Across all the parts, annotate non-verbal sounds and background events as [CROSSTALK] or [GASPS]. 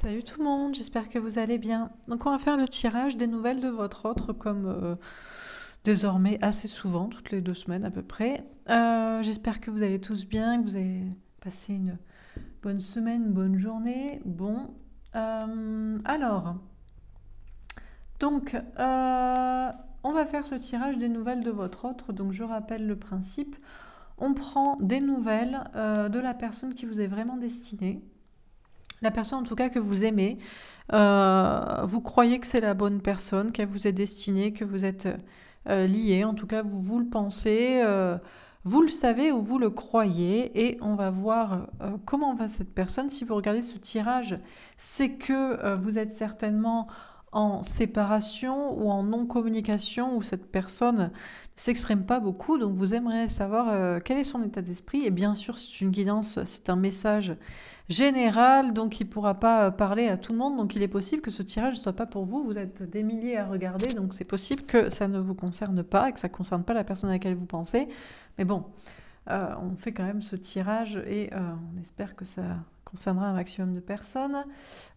Salut tout le monde, j'espère que vous allez bien. Donc on va faire le tirage des nouvelles de votre autre comme euh, désormais assez souvent, toutes les deux semaines à peu près. Euh, j'espère que vous allez tous bien, que vous avez passé une bonne semaine, une bonne journée. Bon, euh, alors, donc on va faire ce tirage des nouvelles de votre autre. Donc je rappelle le principe, on prend des nouvelles de la personne qui vous est vraiment destinée la personne en tout cas que vous aimez, euh, vous croyez que c'est la bonne personne, qu'elle vous est destinée, que vous êtes liée, euh, euh, lié, en tout cas vous, vous le pensez, vous le savez ou vous le croyez, et on va voir comment va cette personne. Si vous regardez ce tirage, c'est que vous êtes certainement en séparation ou en non-communication où cette personne ne s'exprime pas beaucoup. Donc vous aimeriez savoir quel est son état d'esprit. Et bien sûr, c'est une guidance, c'est un message général, donc il ne pourra pas euh, parler à tout le monde. Donc il est possible que ce tirage ne soit pas pour vous. Vous êtes des milliers à regarder, donc c'est possible que ça ne vous concerne pas et que ça ne concerne pas la personne à laquelle vous pensez. Mais bon, euh, on fait quand même ce tirage et euh, on espère que ça concernera un maximum de personnes.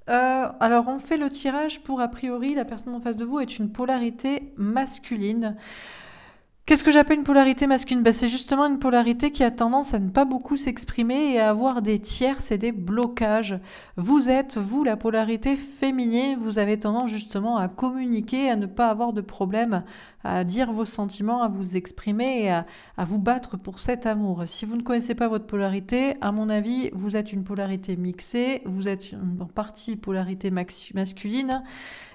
alors on fait le tirage pour, a priori, la personne en face de vous est une polarité masculine. Qu'est-ce que j'appelle une polarité masculine ben, C'est justement une polarité qui a tendance à ne pas beaucoup s'exprimer et à avoir des tierces et des blocages. Vous êtes, vous, la polarité féminine, vous avez tendance justement à communiquer, à ne pas avoir de problème à dire vos sentiments, à vous exprimer et à, à vous battre pour cet amour. Si vous ne connaissez pas votre polarité, à mon avis, vous êtes une polarité mixée, vous êtes en partie polarité masculine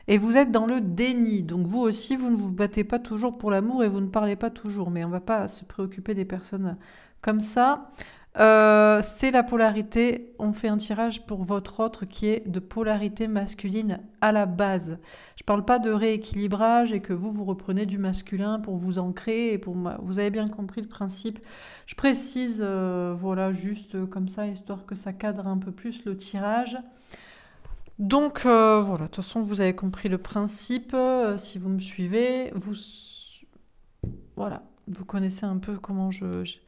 et vous êtes dans le déni. Donc vous aussi, vous ne vous battez pas toujours pour l'amour et vous ne parlez pas toujours. Mais on ne va pas se préoccuper des personnes comme ça. Euh, c'est la polarité. On fait un tirage pour votre autre qui est de polarité masculine à la base. Je ne parle pas de rééquilibrage et que vous, vous reprenez du masculin pour vous ancrer. Et pour Vous avez bien compris le principe. Je précise, euh, voilà, juste comme ça, histoire que ça cadre un peu plus le tirage. Donc euh, voilà, de toute façon, vous avez compris le principe. Euh, si vous me suivez, vous... Voilà, vous connaissez un peu comment je, je,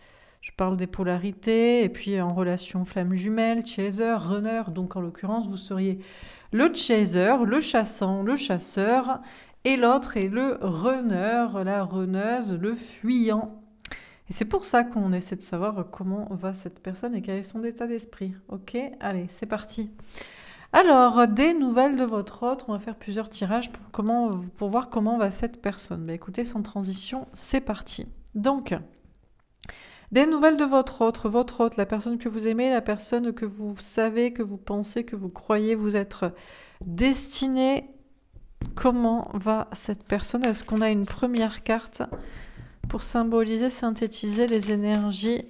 je parle des polarités. Et puis en relation flamme jumelle, chaser, runner. Donc en l'occurrence, vous seriez le chaser, le chassant, le chasseur. Et l'autre est le runner, la runneuse, le fuyant. Et c'est pour ça qu'on essaie de savoir comment va cette personne et quel est son état d'esprit. Ok Allez, c'est parti. Alors, des nouvelles de votre hôte, on va faire plusieurs tirages pour, comment, voir comment va cette personne. Bah, écoutez, sans transition, c'est parti. Donc, des nouvelles de votre autre, votre hôte, la personne que vous aimez, la personne que vous savez, que vous pensez, que vous croyez vous être destinée, Comment va cette personne Est-ce qu'on a une première carte pour symboliser, synthétiser les énergies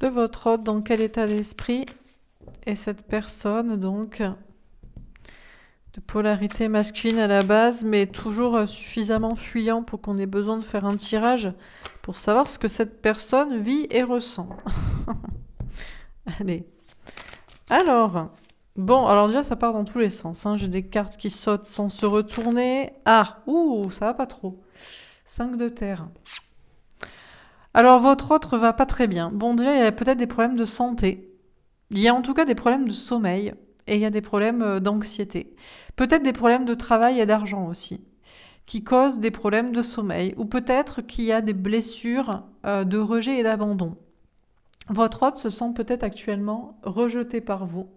de votre hôte Dans quel état d'esprit et cette personne, donc, de polarité masculine à la base, mais toujours suffisamment fuyant pour qu'on ait besoin de faire un tirage pour savoir ce que cette personne vit et ressent. [LAUGHS] Allez. Alors, bon, alors déjà, ça part dans tous les sens. Hein. J'ai des cartes qui sautent sans se retourner. Ah, ouh, ça va pas trop. 5 de terre. Alors, votre autre va pas très bien. Bon, déjà, il y a peut-être des problèmes de santé. Il y a en tout cas des problèmes de sommeil et il y a des problèmes euh, d'anxiété. Peut-être des problèmes de travail et d'argent aussi qui causent des problèmes de sommeil ou peut-être qu'il y a des blessures euh, de rejet et d'abandon. Votre hôte se sent peut-être actuellement rejeté par vous,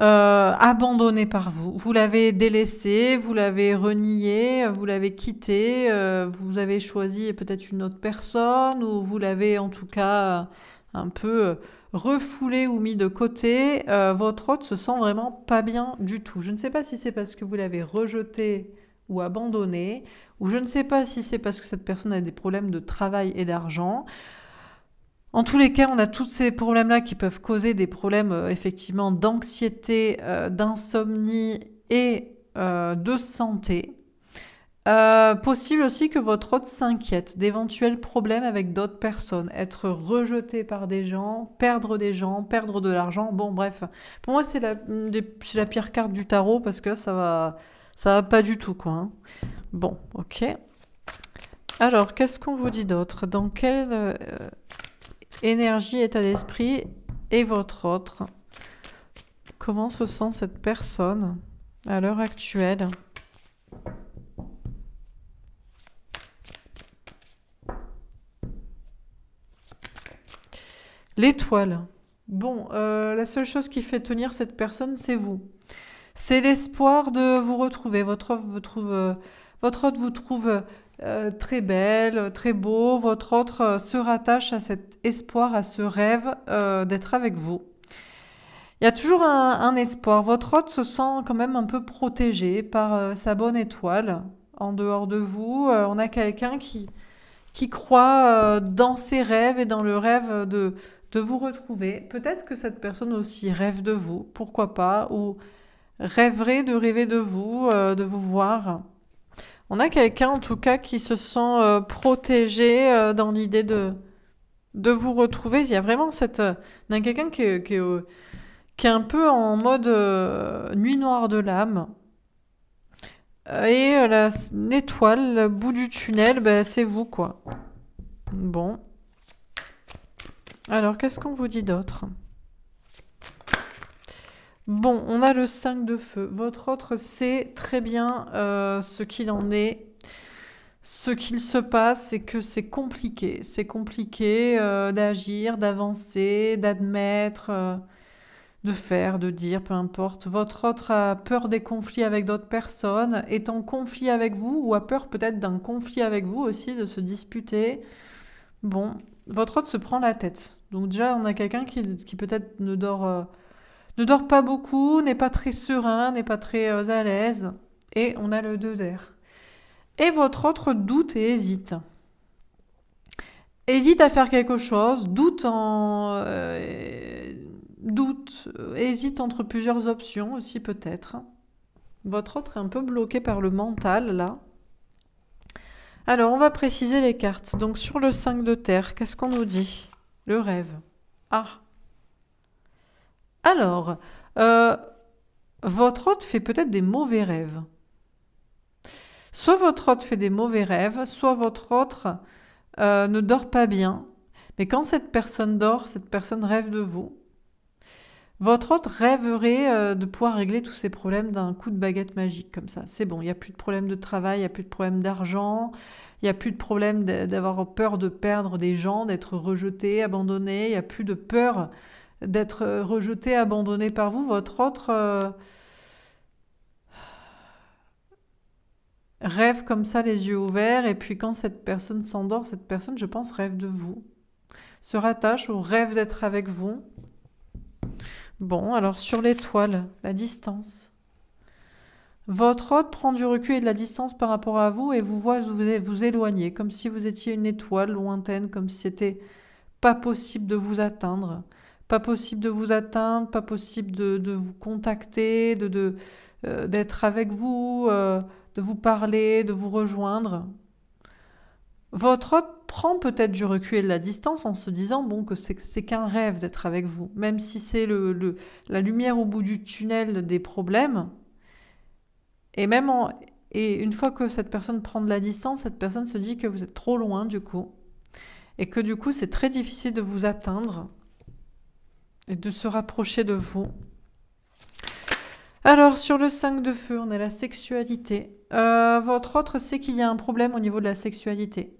euh, abandonné par vous. Vous l'avez délaissé, vous l'avez renié, vous l'avez quitté, vous avez choisi peut-être une autre personne ou vous l'avez en tout cas un peu euh, refoulé ou mis de côté, euh, votre hôte se sent vraiment pas bien du tout. Je ne sais pas si c'est parce que vous l'avez rejeté ou abandonné, ou je ne sais pas si c'est parce que cette personne a des problèmes de travail et d'argent. En tous les cas, on a tous ces problèmes-là qui peuvent causer des problèmes euh, effectivement d'anxiété, d'insomnie et de santé. Euh, possible aussi que votre hôte s'inquiète d'éventuels problèmes avec d'autres personnes, être rejeté par des gens, perdre des gens, perdre de l'argent. Bon, bref, pour moi, c'est la, pire carte du tarot parce que ça va, ça va pas du tout, quoi. Hein. Bon, ok. Alors, qu'est-ce qu'on vous dit d'autre Dans quelle euh, énergie, état d'esprit est votre autre Comment se sent cette personne à l'heure actuelle L'étoile. Bon, euh, la seule chose qui fait tenir cette personne, c'est vous. C'est l'espoir de vous retrouver. Votre hôte vous trouve, euh, votre vous trouve euh, très belle, très beau. Votre autre se rattache à cet espoir, à ce rêve d'être avec vous. Il y a toujours un, espoir. Votre hôte se sent quand même un peu protégé par sa bonne étoile. En dehors de vous, on a quelqu'un qui, qui croit dans ses rêves et dans le rêve de, de vous retrouver. Peut-être que cette personne aussi rêve de vous, pourquoi pas, ou rêverait de rêver de vous, euh, de vous voir. On a quelqu'un en tout cas qui se sent euh, protégé euh, dans l'idée de, de vous retrouver. Il y a vraiment cette... d'un quelqu'un qui, est, qui, un peu en mode nuit noire de l'âme. Et l'étoile, le bout du tunnel, ben, c'est vous quoi. Bon. Alors, qu'est-ce qu'on vous dit d'autre Bon, on a le 5 de feu. Votre autre sait très bien euh, ce qu'il en est. Ce qu'il se passe, c'est que c'est compliqué. C'est compliqué euh, d'agir, d'avancer, d'admettre, euh, de faire, de dire, peu importe. Votre autre a peur des conflits avec d'autres personnes, est en conflit avec vous, ou a peur peut-être d'un conflit avec vous aussi, de se disputer. Bon, votre hôte se prend la tête. Donc déjà, on a quelqu'un qui, peut-être ne dort, euh, ne dort pas beaucoup, n'est pas très serein, n'est pas très euh, à l'aise. Et on a le 2 d'air. Et votre autre doute et hésite. Hésite à faire quelque chose, doute en... Euh, doute, hésite entre plusieurs options aussi peut-être. Votre autre est un peu bloqué par le mental là. Alors, on va préciser les cartes. Donc, sur le 5 de terre, qu'est-ce qu'on nous dit Le rêve. Ah Alors, euh, votre hôte fait peut-être des mauvais rêves. Soit votre hôte fait des mauvais rêves, soit votre hôte euh, ne dort pas bien. Mais quand cette personne dort, cette personne rêve de vous. Votre autre rêverait euh, de pouvoir régler tous ces problèmes d'un coup de baguette magique comme ça. C'est bon, il n'y a plus de problème de travail, il n'y a plus de problème d'argent, il n'y a plus de problème d'avoir peur de perdre des gens, d'être rejeté, abandonné, il n'y a plus de peur d'être euh, rejeté, abandonné par vous. Votre autre euh, rêve comme ça les yeux ouverts et puis quand cette personne s'endort, cette personne, je pense, rêve de vous, se rattache au rêve d'être avec vous. Bon, alors sur l'étoile, la distance. Votre hôte prend du recul et de la distance par rapport à vous et vous voit vous, éloigner, comme si vous étiez une étoile lointaine, comme si c'était pas possible de vous atteindre, pas possible de vous atteindre, pas possible de, vous contacter, de, euh, d'être avec vous, euh, de vous parler, de vous rejoindre. Votre hôte prend peut-être du recul et de la distance en se disant bon que c'est qu'un rêve d'être avec vous, même si c'est le, la lumière au bout du tunnel des problèmes. Et même et une fois que cette personne prend de la distance, cette personne se dit que vous êtes trop loin du coup et que du coup c'est très difficile de vous atteindre et de se rapprocher de vous. Alors, sur le 5 de feu, on a la sexualité. Euh, votre autre sait qu'il y a un problème au niveau de la sexualité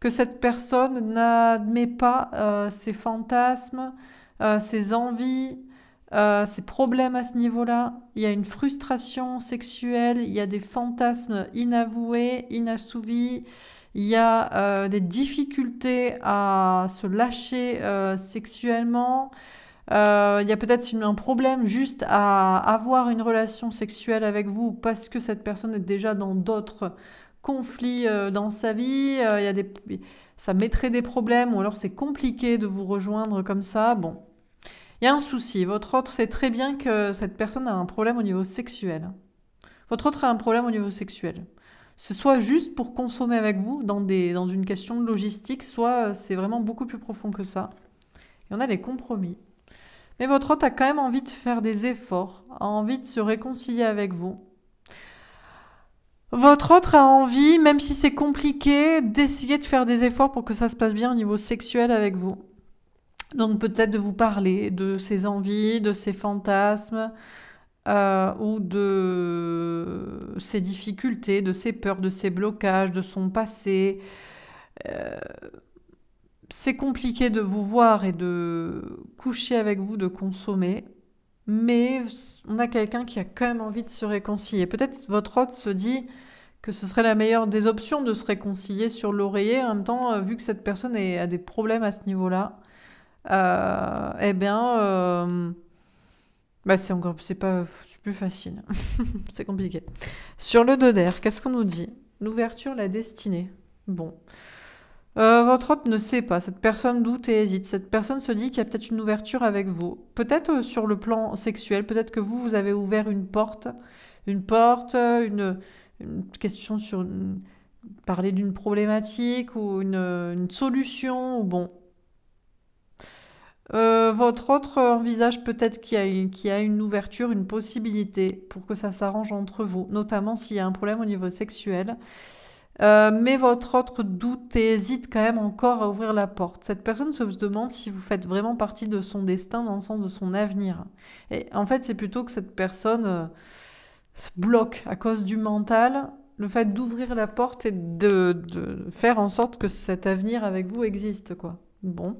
que cette personne n'admet pas euh, ses fantasmes, euh, ses envies, euh, ses problèmes à ce niveau-là. Il y a une frustration sexuelle, il y a des fantasmes inavoués, inassouvis, il y a des difficultés à se lâcher sexuellement. il y a peut-être un problème juste à avoir une relation sexuelle avec vous parce que cette personne est déjà dans d'autres conflit euh, dans sa vie, euh, il y a des... ça mettrait des problèmes, ou alors c'est compliqué de vous rejoindre comme ça. Bon, il y a un souci. Votre autre sait très bien que cette personne a un problème au niveau sexuel. Votre autre a un problème au niveau sexuel. Ce soit juste pour consommer avec vous dans, des, dans une question de logistique, soit euh, c'est vraiment beaucoup plus profond que ça. Et on a des compromis. Mais votre autre a quand même envie de faire des efforts, a envie de se réconcilier avec vous votre autre a envie, même si c'est compliqué, d'essayer de faire des efforts pour que ça se passe bien au niveau sexuel avec vous. Donc peut-être de vous parler de ses envies, de ses fantasmes, euh, ou de ses difficultés, de ses peurs, de ses blocages, de son passé. Euh, c'est compliqué de vous voir et de coucher avec vous, de consommer mais on a quelqu'un qui a quand même envie de se réconcilier. Peut-être votre hôte se dit que ce serait la meilleure des options de se réconcilier sur l'oreiller. En même temps, euh, vu que cette personne a des problèmes à ce niveau-là, euh, eh bien, euh, bah, c'est c'est plus facile. [LAUGHS] c'est compliqué. Sur le 2 d'air, qu'est-ce qu'on nous dit L'ouverture, la destinée. Bon. Euh, votre hôte ne sait pas, cette personne doute et hésite, cette personne se dit qu'il y a peut-être une ouverture avec vous, peut-être euh, sur le plan sexuel, peut-être que vous, vous avez ouvert une porte, une porte, euh, une, question sur parler d'une problématique ou une, solution, ou bon. votre autre envisage peut-être qu'il y, y, a une ouverture, une possibilité pour que ça s'arrange entre vous, notamment s'il y a un problème au niveau sexuel. Euh, mais votre autre doute et hésite quand même encore à ouvrir la porte. Cette personne se demande si vous faites vraiment partie de son destin dans le sens de son avenir. Et en fait, c'est plutôt que cette personne euh, se bloque à cause du mental, le fait d'ouvrir la porte et de, faire en sorte que cet avenir avec vous existe, quoi. Bon.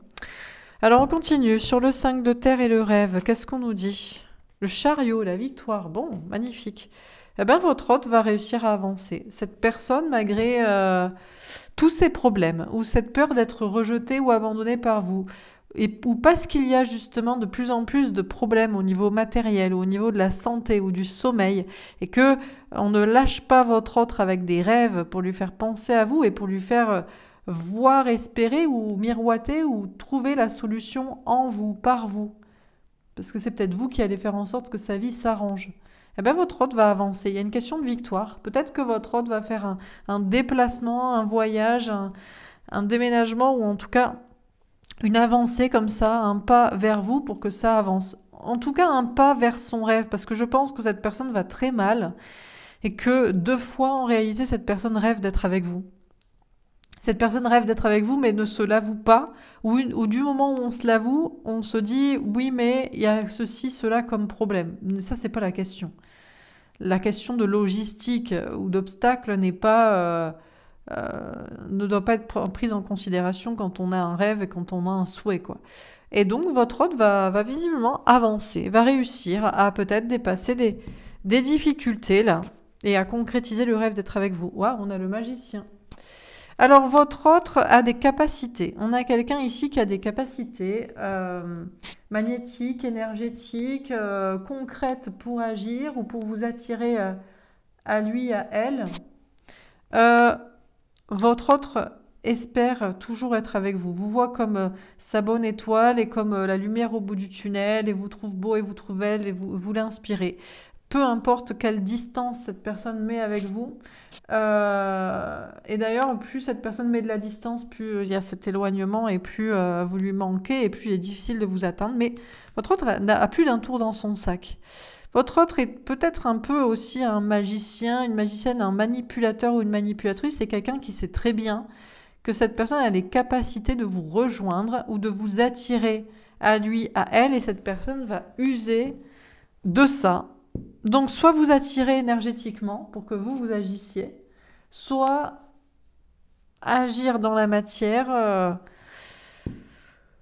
Alors on continue sur le 5 de terre et le rêve. Qu'est-ce qu'on nous dit Le chariot, la victoire. Bon, magnifique eh bien votre hôte va réussir à avancer. Cette personne, malgré euh, tous ses problèmes, ou cette peur d'être rejetée ou abandonnée par vous, et, ou parce qu'il y a justement de plus en plus de problèmes au niveau matériel, ou au niveau de la santé ou du sommeil, et que euh, on ne lâche pas votre autre avec des rêves pour lui faire penser à vous et pour lui faire euh, voir, espérer ou miroiter ou trouver la solution en vous, par vous. Parce que c'est peut-être vous qui allez faire en sorte que sa vie s'arrange eh bien votre hôte va avancer. Il y a une question de victoire. Peut-être que votre hôte va faire un, déplacement, un voyage, un, déménagement ou en tout cas une avancée comme ça, un pas vers vous pour que ça avance. En tout cas, un pas vers son rêve, parce que je pense que cette personne va très mal et que deux fois en réalité, cette personne rêve d'être avec vous. Cette personne rêve d'être avec vous, mais ne se l'avoue pas, ou, ou, du moment où on se l'avoue, on se dit oui, mais il y a ceci, cela comme problème. Ça, c'est pas la question la question de logistique ou d'obstacle n'est pas euh, euh, ne doit pas être prise en considération quand on a un rêve et quand on a un souhait. Quoi. Et donc votre hôte va, va visiblement avancer, va réussir à peut-être dépasser des, des difficultés là et à concrétiser le rêve d'être avec vous. Waouh, on a le magicien. Alors, votre autre a des capacités. On a quelqu'un ici qui a des capacités euh, magnétiques, énergétiques, euh, concrètes pour agir ou pour vous attirer euh, à lui, à elle. votre autre espère toujours être avec vous, vous voit comme sa bonne étoile et comme la lumière au bout du tunnel et vous trouve beau et vous trouve elle et vous l'inspirez peu importe quelle distance cette personne met avec vous. Euh, et d'ailleurs, plus cette personne met de la distance, plus euh, il y a cet éloignement et plus euh, vous lui manquez et plus il est difficile de vous atteindre. Mais votre autre a plus d'un tour dans son sac. Votre autre est peut-être un peu aussi un magicien, une magicienne, un manipulateur ou une manipulatrice. C'est quelqu'un qui sait très bien que cette personne a les capacités de vous rejoindre ou de vous attirer à lui, à elle, et cette personne va user de ça donc soit vous attirer énergétiquement pour que vous, vous agissiez, soit agir dans la matière. Euh,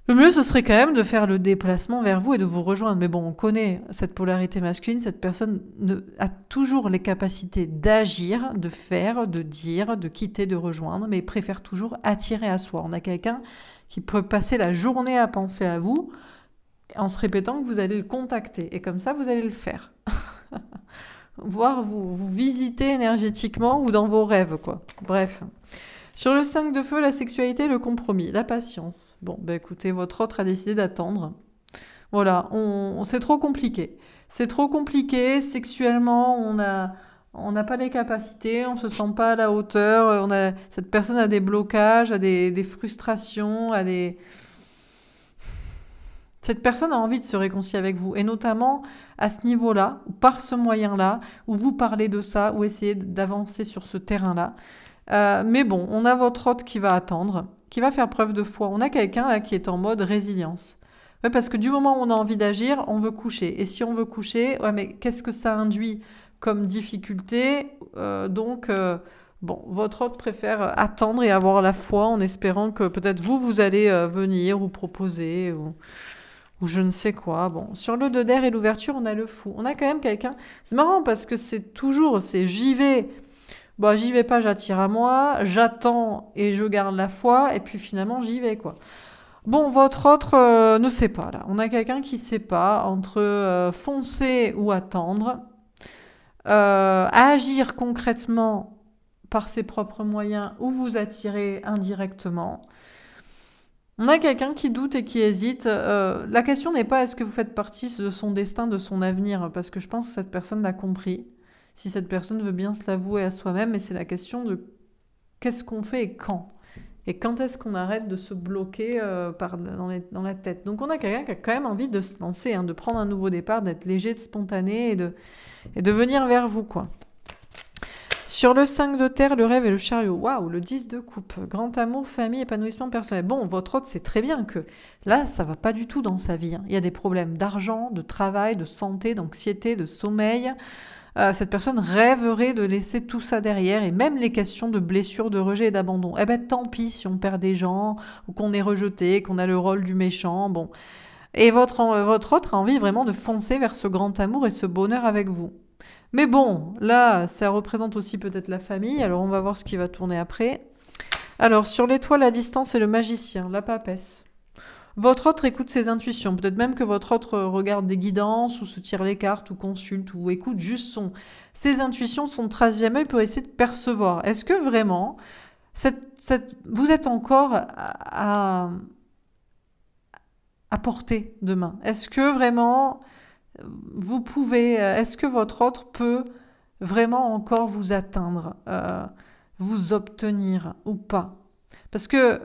le mieux, ce serait quand même de faire le déplacement vers vous et de vous rejoindre. Mais bon, on connaît cette polarité masculine, cette personne a toujours les capacités d'agir, de faire, de dire, de quitter, de rejoindre, mais préfère toujours attirer à soi. On a quelqu'un qui peut passer la journée à penser à vous, en se répétant que vous allez le contacter. Et comme ça, vous allez le faire. [LAUGHS] Voir vous, visiter énergétiquement ou dans vos rêves, quoi. Bref. Sur le 5 de feu, la sexualité, le compromis, la patience. Bon, bah, écoutez, votre autre a décidé d'attendre. Voilà, on, c'est trop compliqué. C'est trop compliqué, sexuellement, on a... On n'a pas les capacités, on se sent pas à la hauteur, on a, cette personne a des blocages, a des, des frustrations, a des, cette personne a envie de se réconcilier avec vous, et notamment à ce niveau-là, ou par ce moyen-là, où vous parlez de ça, ou essayez d'avancer sur ce terrain-là. Euh, mais bon, on a votre hôte qui va attendre, qui va faire preuve de foi. On a quelqu'un là qui est en mode résilience. parce que du moment où on a envie d'agir, on veut coucher. Et si on veut coucher, ouais, mais qu'est-ce que ça induit comme difficulté euh, Donc, euh, bon, votre hôte préfère attendre et avoir la foi en espérant que peut-être vous, vous allez venir ou proposer. Ou ou je ne sais quoi. Bon, sur le d'air et l'ouverture, on a le fou. On a quand même quelqu'un. C'est marrant parce que c'est toujours, c'est j'y vais. Bon, j'y vais pas, j'attire à moi, j'attends et je garde la foi, et puis finalement j'y vais quoi. Bon, votre autre euh, ne sait pas là. On a quelqu'un qui sait pas entre euh, foncer ou attendre, euh, agir concrètement par ses propres moyens ou vous attirer indirectement. On a quelqu'un qui doute et qui hésite. Euh, la question n'est pas est-ce que vous faites partie de son destin, de son avenir, parce que je pense que cette personne l'a compris. Si cette personne veut bien se l'avouer à soi-même, mais c'est la question de qu'est-ce qu'on fait et quand. Et quand est-ce qu'on arrête de se bloquer euh, dans, la tête Donc on a quelqu'un qui a quand même envie de se lancer, hein, de prendre un nouveau départ, d'être léger, de spontané et de, et de venir vers vous. quoi. Sur le 5 de terre, le rêve et le chariot. Waouh, le 10 de coupe. Grand amour, famille, épanouissement personnel. Bon, votre hôte sait très bien que là, ça va pas du tout dans sa vie. Hein. Il y a des problèmes d'argent, de travail, de santé, d'anxiété, de sommeil. Euh, cette personne rêverait de laisser tout ça derrière et même les questions de blessures, de rejet et d'abandon. Eh ben tant pis si on perd des gens ou qu'on est rejeté, qu'on a le rôle du méchant. Bon. Et votre, euh, votre autre a envie vraiment de foncer vers ce grand amour et ce bonheur avec vous. Mais bon, là, ça représente aussi peut-être la famille. Alors, on va voir ce qui va tourner après. Alors, sur l'étoile à distance et le magicien, la papesse. Votre autre écoute ses intuitions. Peut-être même que votre autre regarde des guidances ou se tire les cartes ou consulte ou écoute juste son. Ses intuitions, son 13e œil pour essayer de percevoir. Est-ce que vraiment vous êtes encore à, à, à portée demain Est-ce que vraiment vous pouvez, euh, est-ce que votre autre peut vraiment encore vous atteindre, euh, vous obtenir ou pas Parce que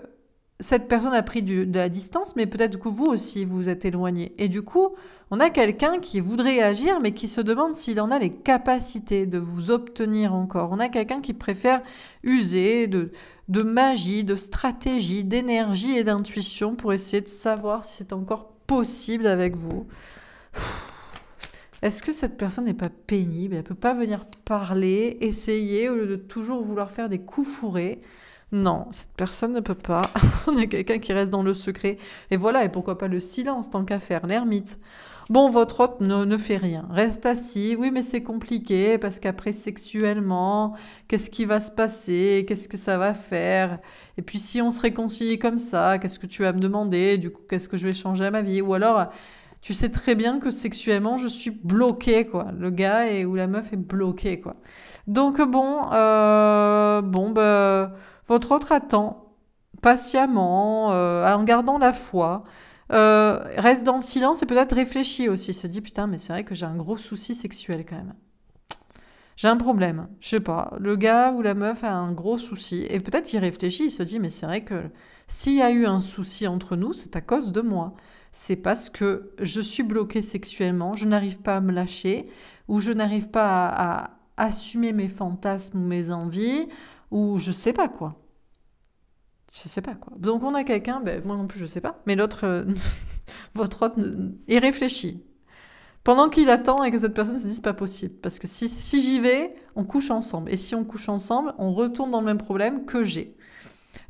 cette personne a pris de la distance, mais peut-être que vous aussi vous êtes éloigné. Et du coup, on a quelqu'un qui voudrait agir, mais qui se demande s'il en a les capacités de vous obtenir encore. On a quelqu'un qui préfère user de, de magie, de stratégie, d'énergie et d'intuition pour essayer de savoir si c'est encore possible avec vous. Pfff. Est-ce que cette personne n'est pas pénible Elle ne peut pas venir parler, essayer, au lieu de toujours vouloir faire des coups fourrés. Non, cette personne ne peut pas. [LAUGHS] On est quelqu'un qui reste dans le secret. Et voilà, et pourquoi pas le silence tant qu'à faire, l'ermite. Bon, votre hôte ne, ne, fait rien, reste assis. Oui, mais c'est compliqué parce qu'après, sexuellement, qu'est-ce qui va se passer Qu'est-ce que ça va faire Et puis, si on se réconcilie comme ça, qu'est-ce que tu vas me demander Du coup, qu'est-ce que je vais changer à ma vie Ou alors, tu sais très bien que sexuellement, je suis bloquée, quoi. Le gars et, ou la meuf est bloquée, quoi. Donc, bon, euh, bon, bah, votre autre attend patiemment, euh, en gardant la foi. Euh, reste dans le silence et peut-être réfléchit aussi. Se dit, putain, mais c'est vrai que j'ai un gros souci sexuel quand même. J'ai un problème. Je sais pas. Le gars ou la meuf a un gros souci. Et peut-être il réfléchit, il se dit, mais c'est vrai que s'il y a eu un souci entre nous, c'est à cause de moi c'est parce que je suis bloquée sexuellement, je n'arrive pas à me lâcher, ou je n'arrive pas à, assumer mes fantasmes ou mes envies, ou je sais pas quoi. Je ne sais pas quoi. Donc on a quelqu'un, ben, moi non plus je sais pas, mais l'autre, euh, [LAUGHS] votre autre, il réfléchit. Pendant qu'il attend et que cette personne se dise pas possible. Parce que si j'y vais, on couche ensemble. Et si on couche ensemble, on retourne dans le même problème que j'ai.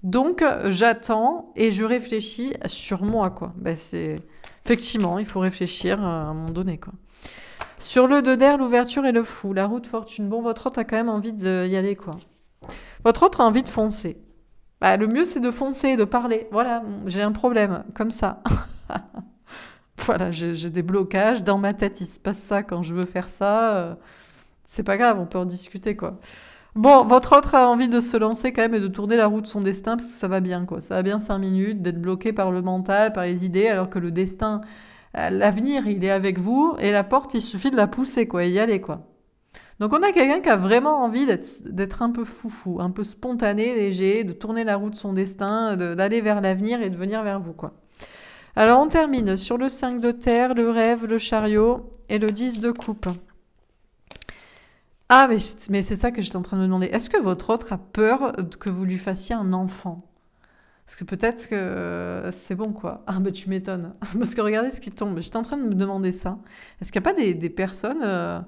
Donc j'attends et je réfléchis sur moi, quoi. Ben, c'est... Effectivement, il faut réfléchir euh, à un moment donné, quoi. Sur le deux d'air, l'ouverture et le fou, la route fortune. Bon, votre autre a quand même envie d'y aller, quoi. Votre autre a envie de foncer. Bah, le mieux, c'est de foncer, de parler. Voilà, j'ai un problème, comme ça. [LAUGHS] voilà, j'ai des blocages. Dans ma tête, il se passe ça quand je veux faire ça. Euh, c'est pas grave, on peut en discuter, quoi. Bon, votre autre a envie de se lancer quand même et de tourner la route de son destin parce que ça va bien, quoi. Ça va bien cinq minutes d'être bloqué par le mental, par les idées, alors que le destin, euh, l'avenir, il est avec vous et la porte, il suffit de la pousser, quoi, et y aller, quoi. Donc on a quelqu'un qui a vraiment envie d'être un peu foufou, un peu spontané, léger, de tourner la route de son destin, d'aller vers l'avenir et de venir vers vous, quoi. Alors on termine sur le 5 de terre, le rêve, le chariot et le 10 de coupe. Ah, mais, c'est ça que j'étais en train de me demander. Est-ce que votre autre a peur que vous lui fassiez un enfant parce que peut-être que euh, c'est bon, quoi. Ah, bah tu m'étonnes. [LAUGHS] Parce que regardez ce qui tombe. J'étais en train de me demander ça. Est-ce qu'il n'y a pas des, personnes euh,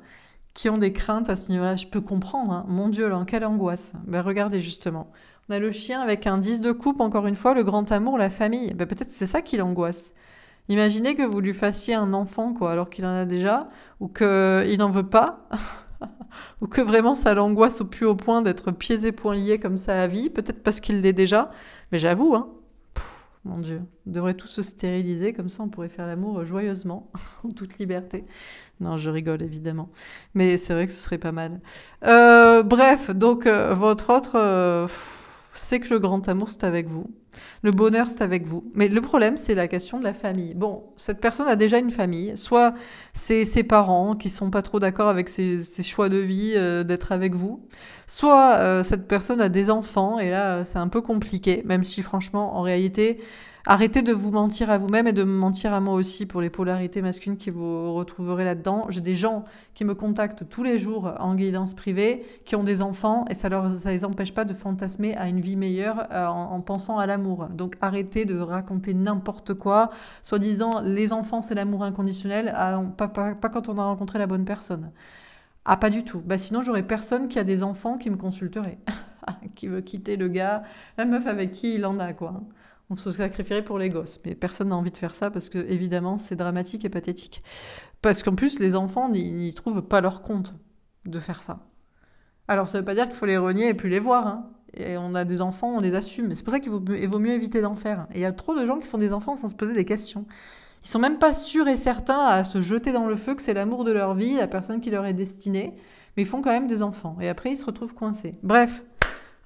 qui ont des craintes à ce niveau-là Je peux comprendre. Hein. Mon Dieu, quelle angoisse. Ben, regardez justement. On a le chien avec un 10 de coupe, encore une fois, le grand amour, la famille. Ben, peut-être c'est ça qui l'angoisse. Imaginez que vous lui fassiez un enfant, quoi, alors qu'il en a déjà, ou qu'il n'en veut pas. [LAUGHS] ou que vraiment ça l'angoisse au plus haut point d'être pieds et poings liés comme ça à vie, peut-être parce qu'il l'est déjà, mais j'avoue, hein, mon Dieu, on devrait tout se stériliser, comme ça on pourrait faire l'amour joyeusement, [LAUGHS] en toute liberté. Non, je rigole évidemment, mais c'est vrai que ce serait pas mal. Euh, bref, donc euh, votre autre... Euh, c'est que le grand amour, c'est avec vous. Le bonheur, c'est avec vous. Mais le problème, c'est la question de la famille. Bon, cette personne a déjà une famille. Soit c'est ses parents qui sont pas trop d'accord avec ses, choix de vie euh, d'être avec vous. Soit euh, cette personne a des enfants et là, euh, c'est un peu compliqué, même si franchement, en réalité, Arrêtez de vous mentir à vous-même et de me mentir à moi aussi pour les polarités masculines que vous retrouverez là-dedans. J'ai des gens qui me contactent tous les jours en guidance privée, qui ont des enfants et ça ne les empêche pas de fantasmer à une vie meilleure euh, en, pensant à l'amour. Donc arrêtez de raconter n'importe quoi, soi-disant les enfants c'est l'amour inconditionnel, ah, pas, pas quand on a rencontré la bonne personne. Ah, pas du tout. Bah, sinon, j'aurais personne qui a des enfants qui me consulterait, [LAUGHS] qui veut quitter le gars, la meuf avec qui il en a, quoi on se sacrifierait pour les gosses. Mais personne n'a envie de faire ça parce que, évidemment, c'est dramatique et pathétique. Parce qu'en plus, les enfants n'y trouvent pas leur compte de faire ça. Alors, ça ne veut pas dire qu'il faut les renier et plus les voir. Hein. Et on a des enfants, on les assume. C'est pour ça qu'il vaut, mieux éviter d'en faire. Et il y a trop de gens qui font des enfants sans se poser des questions. Ils sont même pas sûrs et certains à se jeter dans le feu que c'est l'amour de leur vie, la personne qui leur est destinée. Mais ils font quand même des enfants. Et après, ils se retrouvent coincés. Bref,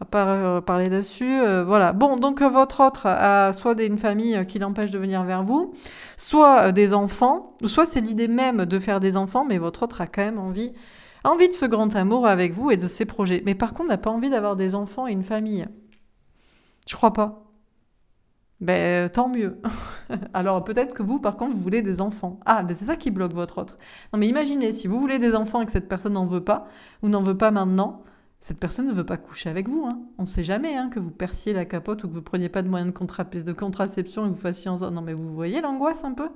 à part euh, parler dessus. Euh, voilà. Bon, donc euh, votre autre a soit une famille qui l'empêche de venir vers vous, soit des enfants, ou soit c'est l'idée même de faire des enfants, mais votre autre a quand même envie, envie de ce grand amour avec vous et de ses projets. Mais par contre, n'a pas envie d'avoir des enfants et une famille. Je crois pas. Ben, tant mieux. [LAUGHS] Alors peut-être que vous, par contre, vous voulez des enfants. Ah, ben c'est ça qui bloque votre autre. Non mais imaginez, si vous voulez des enfants et que cette personne n'en veut pas, ou n'en veut pas maintenant, cette personne ne veut pas coucher avec vous. Hein. On ne sait jamais hein, que vous perciez la capote ou que vous preniez pas de moyens de, de contraception et que vous fassiez en... Non mais vous voyez l'angoisse un peu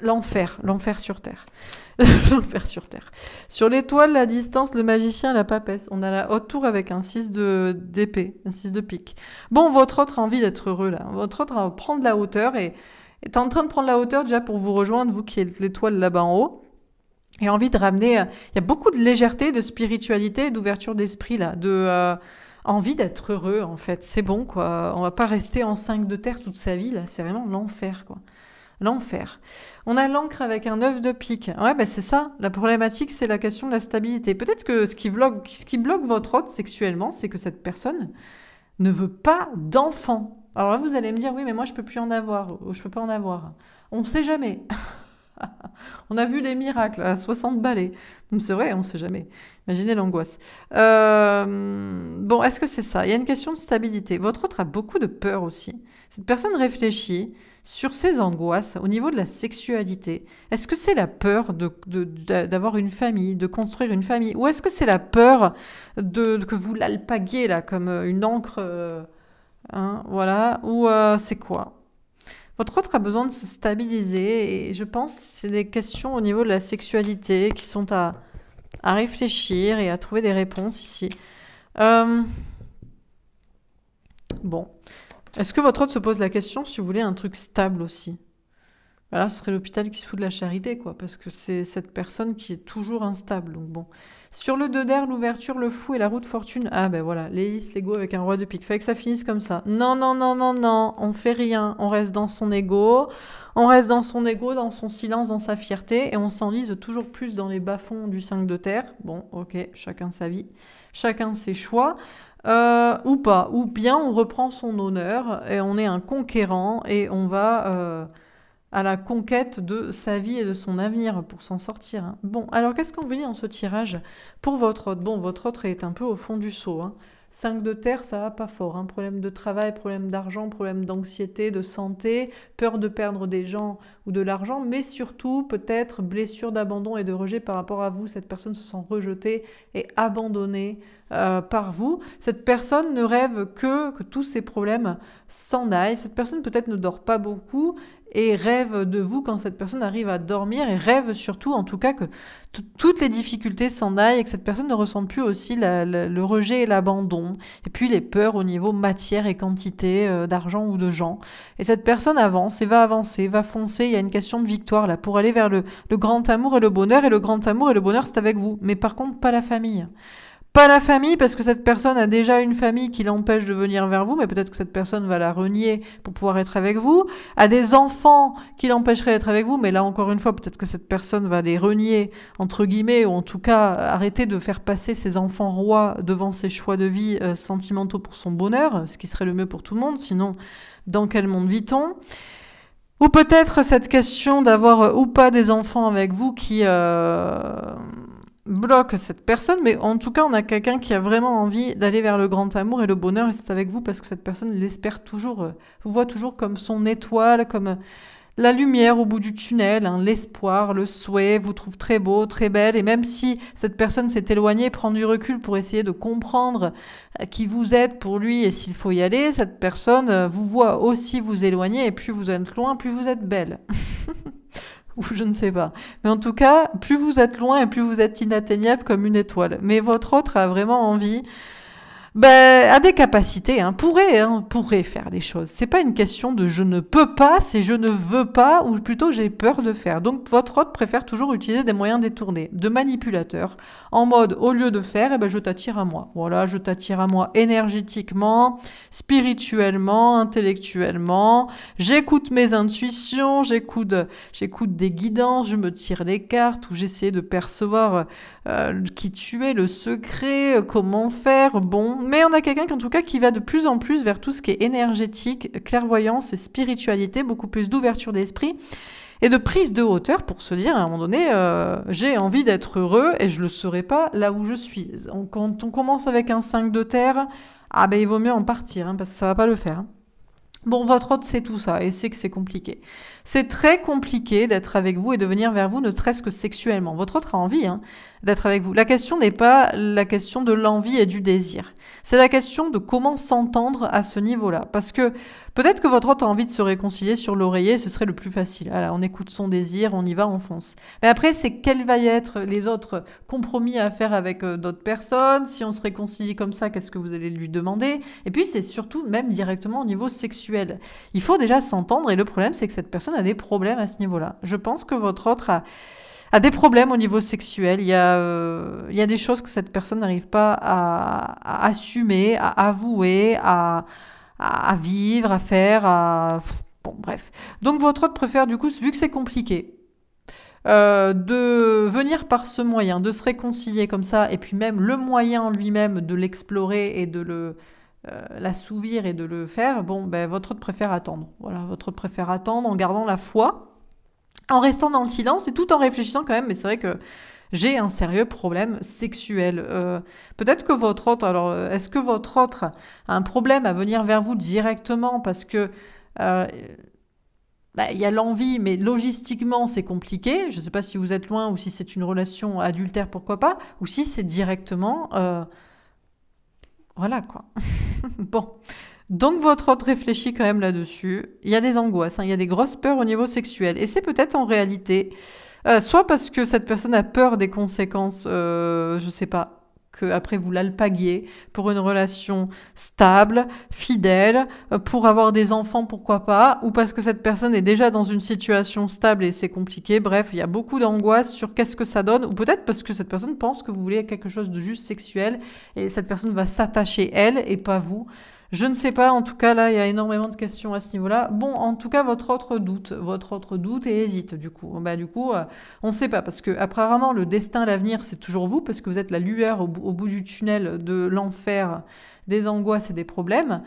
L'enfer, l'enfer sur Terre. [LAUGHS] l'enfer sur Terre. Sur l'étoile, la distance, le magicien, la papesse. On a la haute tour avec un 6 d'épée, un 6 de pique. Bon, votre autre a envie d'être heureux là. Votre autre a prendre la hauteur et est en train de prendre la hauteur déjà pour vous rejoindre, vous qui êtes l'étoile là-bas en haut et envie de ramener. Euh, il y a beaucoup de légèreté, de spiritualité, d'ouverture d'esprit là, de euh, envie d'être heureux en fait. C'est bon quoi. On va pas rester en 5 de terre toute sa vie là. C'est vraiment l'enfer quoi. L'enfer. On a l'encre avec un œuf de pique. Ouais, ben c'est ça. La problématique, c'est la question de la stabilité. Peut-être que ce qui, bloque, ce qui bloque votre hôte sexuellement, c'est que cette personne ne veut pas d'enfant. Alors là, vous allez me dire, oui, mais moi, je peux plus en avoir, ou je peux pas en avoir. On ne sait jamais. [LAUGHS] On a vu des miracles à 60 balais. Donc c'est vrai, on ne sait jamais. Imaginez l'angoisse. Euh, bon, est-ce que c'est ça Il y a une question de stabilité. Votre autre a beaucoup de peur aussi. Cette personne réfléchit sur ses angoisses au niveau de la sexualité. Est-ce que c'est la peur d'avoir de, une famille, de construire une famille Ou est-ce que c'est la peur de, que vous l'alpaguez là, comme euh, une encre euh, hein, Voilà. Ou c'est quoi votre autre a besoin de se stabiliser et je pense que c'est des questions au niveau de la sexualité qui sont à, à réfléchir et à trouver des réponses ici. Euh, bon. Est-ce que votre autre se pose la question si vous voulez un truc stable aussi Là, ce serait l'hôpital qui se fout de la charité, quoi, parce que c'est cette personne qui est toujours instable. Donc bon, sur le 2 d'air, l'ouverture, le fou et la route fortune. Ah ben voilà, les l'ego avec un roi de pique. Fait que ça finisse comme ça. Non, non, non, non, non, on fait rien. On reste dans son ego. On reste dans son ego, dans son silence, dans sa fierté. Et on s'enlise toujours plus dans les bas-fonds du 5 de terre. Bon, ok, chacun sa vie. Chacun ses choix. Euh, ou pas. Ou bien on reprend son honneur et on est un conquérant et on va... Euh, à la conquête de sa vie et de son avenir pour s'en sortir. Hein. Bon, alors qu'est-ce qu'on vous dit dans ce tirage pour votre autre Bon, votre autre est un peu au fond du seau. Hein. 5 de terre, ça va pas fort. Hein. Problème de travail, problème d'argent, problème d'anxiété, de santé, peur de perdre des gens ou de l'argent, mais surtout peut-être blessure d'abandon et de rejet par rapport à vous. Cette personne se sent rejetée et abandonnée euh, par vous. Cette personne ne rêve que que tous ces problèmes s'en aillent. Cette personne peut-être ne dort pas beaucoup et rêve de vous quand cette personne arrive à dormir et rêve surtout, en tout cas, que toutes les difficultés s'en aillent et que cette personne ne ressent plus aussi le rejet et l'abandon. Et puis les peurs au niveau matière et quantité euh, d'argent ou de gens. Et cette personne avance et va avancer, va foncer. Il y a une question de victoire là pour aller vers le grand amour et le bonheur. Et le grand amour et le bonheur, c'est avec vous. Mais par contre, pas la famille à la famille parce que cette personne a déjà une famille qui l'empêche de venir vers vous, mais peut-être que cette personne va la renier pour pouvoir être avec vous, à des enfants qui l'empêcheraient d'être avec vous, mais là encore une fois, peut-être que cette personne va les renier, entre guillemets, ou en tout cas arrêter de faire passer ses enfants rois devant ses choix de vie euh, sentimentaux pour son bonheur, ce qui serait le mieux pour tout le monde, sinon dans quel monde vit-on ou peut-être cette question d'avoir euh, ou pas des enfants avec vous qui euh, bloque cette personne, mais en tout cas, on a quelqu'un qui a vraiment envie d'aller vers le grand amour et le bonheur, et c'est avec vous parce que cette personne l'espère toujours, euh, vous voit toujours comme son étoile, comme euh, la lumière au bout du tunnel, hein, l'espoir, le souhait, vous trouve très beau, très belle, et même si cette personne s'est éloignée, prend du recul pour essayer de comprendre euh, qui vous êtes pour lui et s'il faut y aller, cette personne vous voit aussi vous éloigner, et plus vous êtes loin, plus vous êtes belle. [LAUGHS] [LAUGHS] ou je ne sais pas. Mais en tout cas, plus vous êtes loin et plus vous êtes inatteignable comme une étoile. Mais votre autre a vraiment envie ben, a des capacités, hein, pourrait, hein, pourrait faire des choses. C'est pas une question de je ne peux pas, c'est je ne veux pas, ou plutôt j'ai peur de faire. Donc votre hôte préfère toujours utiliser des moyens détournés, de manipulateurs, en mode au lieu de faire, eh ben, je t'attire à moi. Voilà, je t'attire à moi énergétiquement, spirituellement, intellectuellement. J'écoute mes intuitions, j'écoute, j'écoute des guidances, je me tire les cartes, ou j'essaie de percevoir euh, qui tuer, le secret, euh, comment faire, bon. Mais on a quelqu'un qui, en tout cas, qui va de plus en plus vers tout ce qui est énergétique, clairvoyance et spiritualité, beaucoup plus d'ouverture d'esprit et de prise de hauteur pour se dire à un moment donné, euh, j'ai envie d'être heureux et je ne le serai pas là où je suis. quand on commence avec un 5 de terre, ah ben il vaut mieux en partir hein, parce que ça va pas le faire. Hein. Bon, votre hôte c'est tout ça et c'est que c'est compliqué. C'est très compliqué d'être avec vous et de venir vers vous, ne serait-ce que sexuellement. Votre autre a envie, hein d'être avec vous. La question n'est pas la question de l'envie et du désir. C'est la question de comment s'entendre à ce niveau-là. Parce que peut-être que votre autre a envie de se réconcilier sur l'oreiller, ce serait le plus facile. Alors on écoute son désir, on y va, on fonce. Mais après, c'est quels va y être les autres compromis à faire avec euh, d'autres personnes Si on se réconcilie comme ça, qu'est-ce que vous allez lui demander Et puis, c'est surtout même directement au niveau sexuel. Il faut déjà s'entendre et le problème, c'est que cette personne a des problèmes à ce niveau-là. Je pense que votre autre a a des problèmes au niveau sexuel. Il y a, euh, il a des choses que cette personne n'arrive pas à, assumer, à avouer, à, vivre, à faire, à... Bon, bref. Donc votre autre préfère, du coup, vu que c'est compliqué, euh, de venir par ce moyen, de se réconcilier comme ça, et puis même le moyen lui-même de l'explorer et de le euh, l'assouvir et de le faire, bon, ben, votre autre préfère attendre. Voilà, votre autre préfère attendre en gardant la foi en restant dans le silence et tout en réfléchissant quand même, mais c'est vrai que j'ai un sérieux problème sexuel. Euh, peut-être que votre autre, alors euh, est-ce que votre autre a un problème à venir vers vous directement parce que euh, bah, il y a l'envie, mais logistiquement c'est compliqué. Je ne sais pas si vous êtes loin ou si c'est une relation adultère, pourquoi pas, ou si c'est directement, voilà quoi. [LAUGHS] bon. Donc votre hôte réfléchit quand même là-dessus. Il y a des angoisses, hein. il y a des grosses peurs au niveau sexuel. Et c'est peut-être en réalité, euh, soit parce que cette personne a peur des conséquences, euh, je sais pas, que après vous l'alpaguiez pour une relation stable, fidèle, euh, pour avoir des enfants, pourquoi pas, ou parce que cette personne est déjà dans une situation stable et c'est compliqué. Bref, il y a beaucoup d'angoisses sur qu'est-ce que ça donne, ou peut-être parce que cette personne pense que vous voulez quelque chose de juste sexuel et cette personne va s'attacher elle et pas vous. Je ne sais pas, en tout cas là, il y a énormément de questions à ce niveau-là. Bon, en tout cas, votre autre doute, votre autre doute et hésite du coup. Bah, du coup, euh, on ne sait pas, parce que apparemment, le destin, l'avenir, c'est toujours vous, parce que vous êtes la lueur au, bout du tunnel de l'enfer, des angoisses et des problèmes.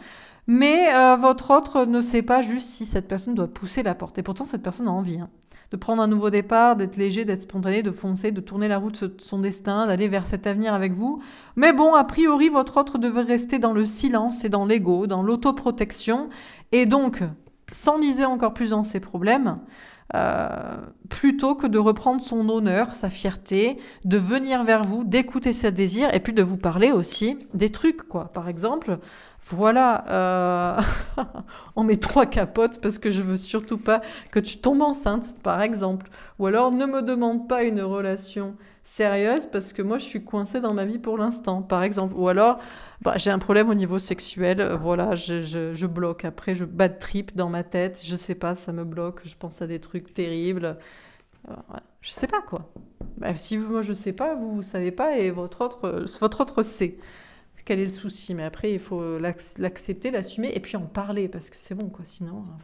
Mais euh, votre autre ne sait pas juste si cette personne doit pousser la porte. Et pourtant, cette personne a envie. Hein de prendre un nouveau départ, d'être léger, d'être spontané, de foncer, de tourner la route de son destin, d'aller vers cet avenir avec vous. Mais bon, a priori, votre autre devait rester dans le silence et dans l'ego, dans l'autoprotection, et donc s'enliser encore plus dans ses problèmes. Euh, plutôt que de reprendre son honneur, sa fierté, de venir vers vous, d'écouter ses désirs et puis de vous parler aussi des trucs, quoi. Par exemple, voilà, euh, [LAUGHS] on met trois capotes parce que je veux surtout pas que tu tombes enceinte, par exemple. Ou alors, ne me demande pas une relation sérieuse parce que moi, je suis coincée dans ma vie pour l'instant, par exemple. Ou alors, bah, j'ai un problème au niveau sexuel, euh, voilà, je, bloque. Après, je de trip dans ma tête, je sais pas, ça me bloque, je pense à des trucs terribles. Euh, je sais pas quoi. Bah, si moi je sais pas, vous vous savez pas et votre autre, votre autre sait quel est le souci. Mais après, il faut l'accepter, l'assumer et puis en parler parce que c'est bon, quoi. Sinon, hein,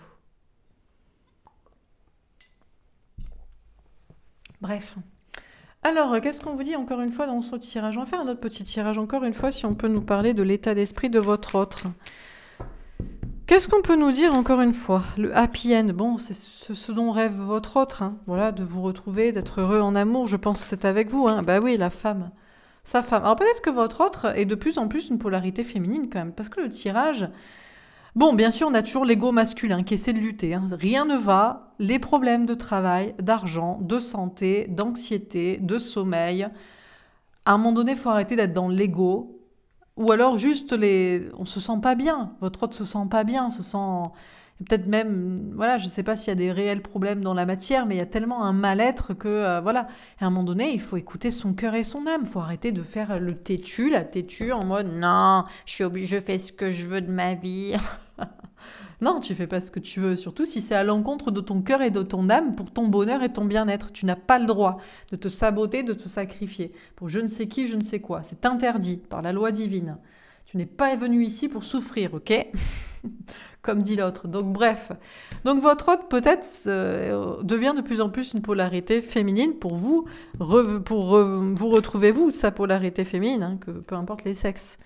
Bref. Alors, euh, qu'est-ce qu'on vous dit encore une fois dans ce tirage On va faire un autre petit tirage encore une fois si on peut nous parler de l'état d'esprit de votre autre. Qu'est-ce qu'on peut nous dire encore une fois Le happy end, bon, c'est ce, dont rêve votre autre, hein. voilà, de vous retrouver, d'être heureux en amour, je pense que c'est avec vous, hein. bah oui, la femme sa femme. Alors peut-être que votre autre est de plus en plus une polarité féminine quand même, parce que le tirage... Bon, bien sûr, on a toujours l'ego masculin qui essaie de lutter. Hein. Rien ne va, les problèmes de travail, d'argent, de santé, d'anxiété, de sommeil. À un moment donné, il faut arrêter d'être dans l'ego. Ou alors juste les... On se sent pas bien, votre autre se sent pas bien, se sent peut-être même, voilà, je ne sais pas s'il y a des réels problèmes dans la matière, mais il y a tellement un mal-être que, euh, voilà, à un moment donné, il faut écouter son cœur et son âme. Il faut arrêter de faire le têtu, la têtu en mode non, je suis je fais ce que je veux de ma vie. [LAUGHS] non, tu fais pas ce que tu veux, surtout si c'est à l'encontre de ton cœur et de ton âme pour ton bonheur et ton bien-être. Tu n'as pas le droit de te saboter, de te sacrifier pour je ne sais qui, je ne sais quoi. C'est interdit par la loi divine. Tu n'es pas venu ici pour souffrir, ok [LAUGHS] comme dit l'autre. Donc bref. Donc votre autre peut-être euh, devient de plus en plus une polarité féminine pour vous, pour euh, vous retrouvez vous sa polarité féminine, hein, que peu importe les sexes.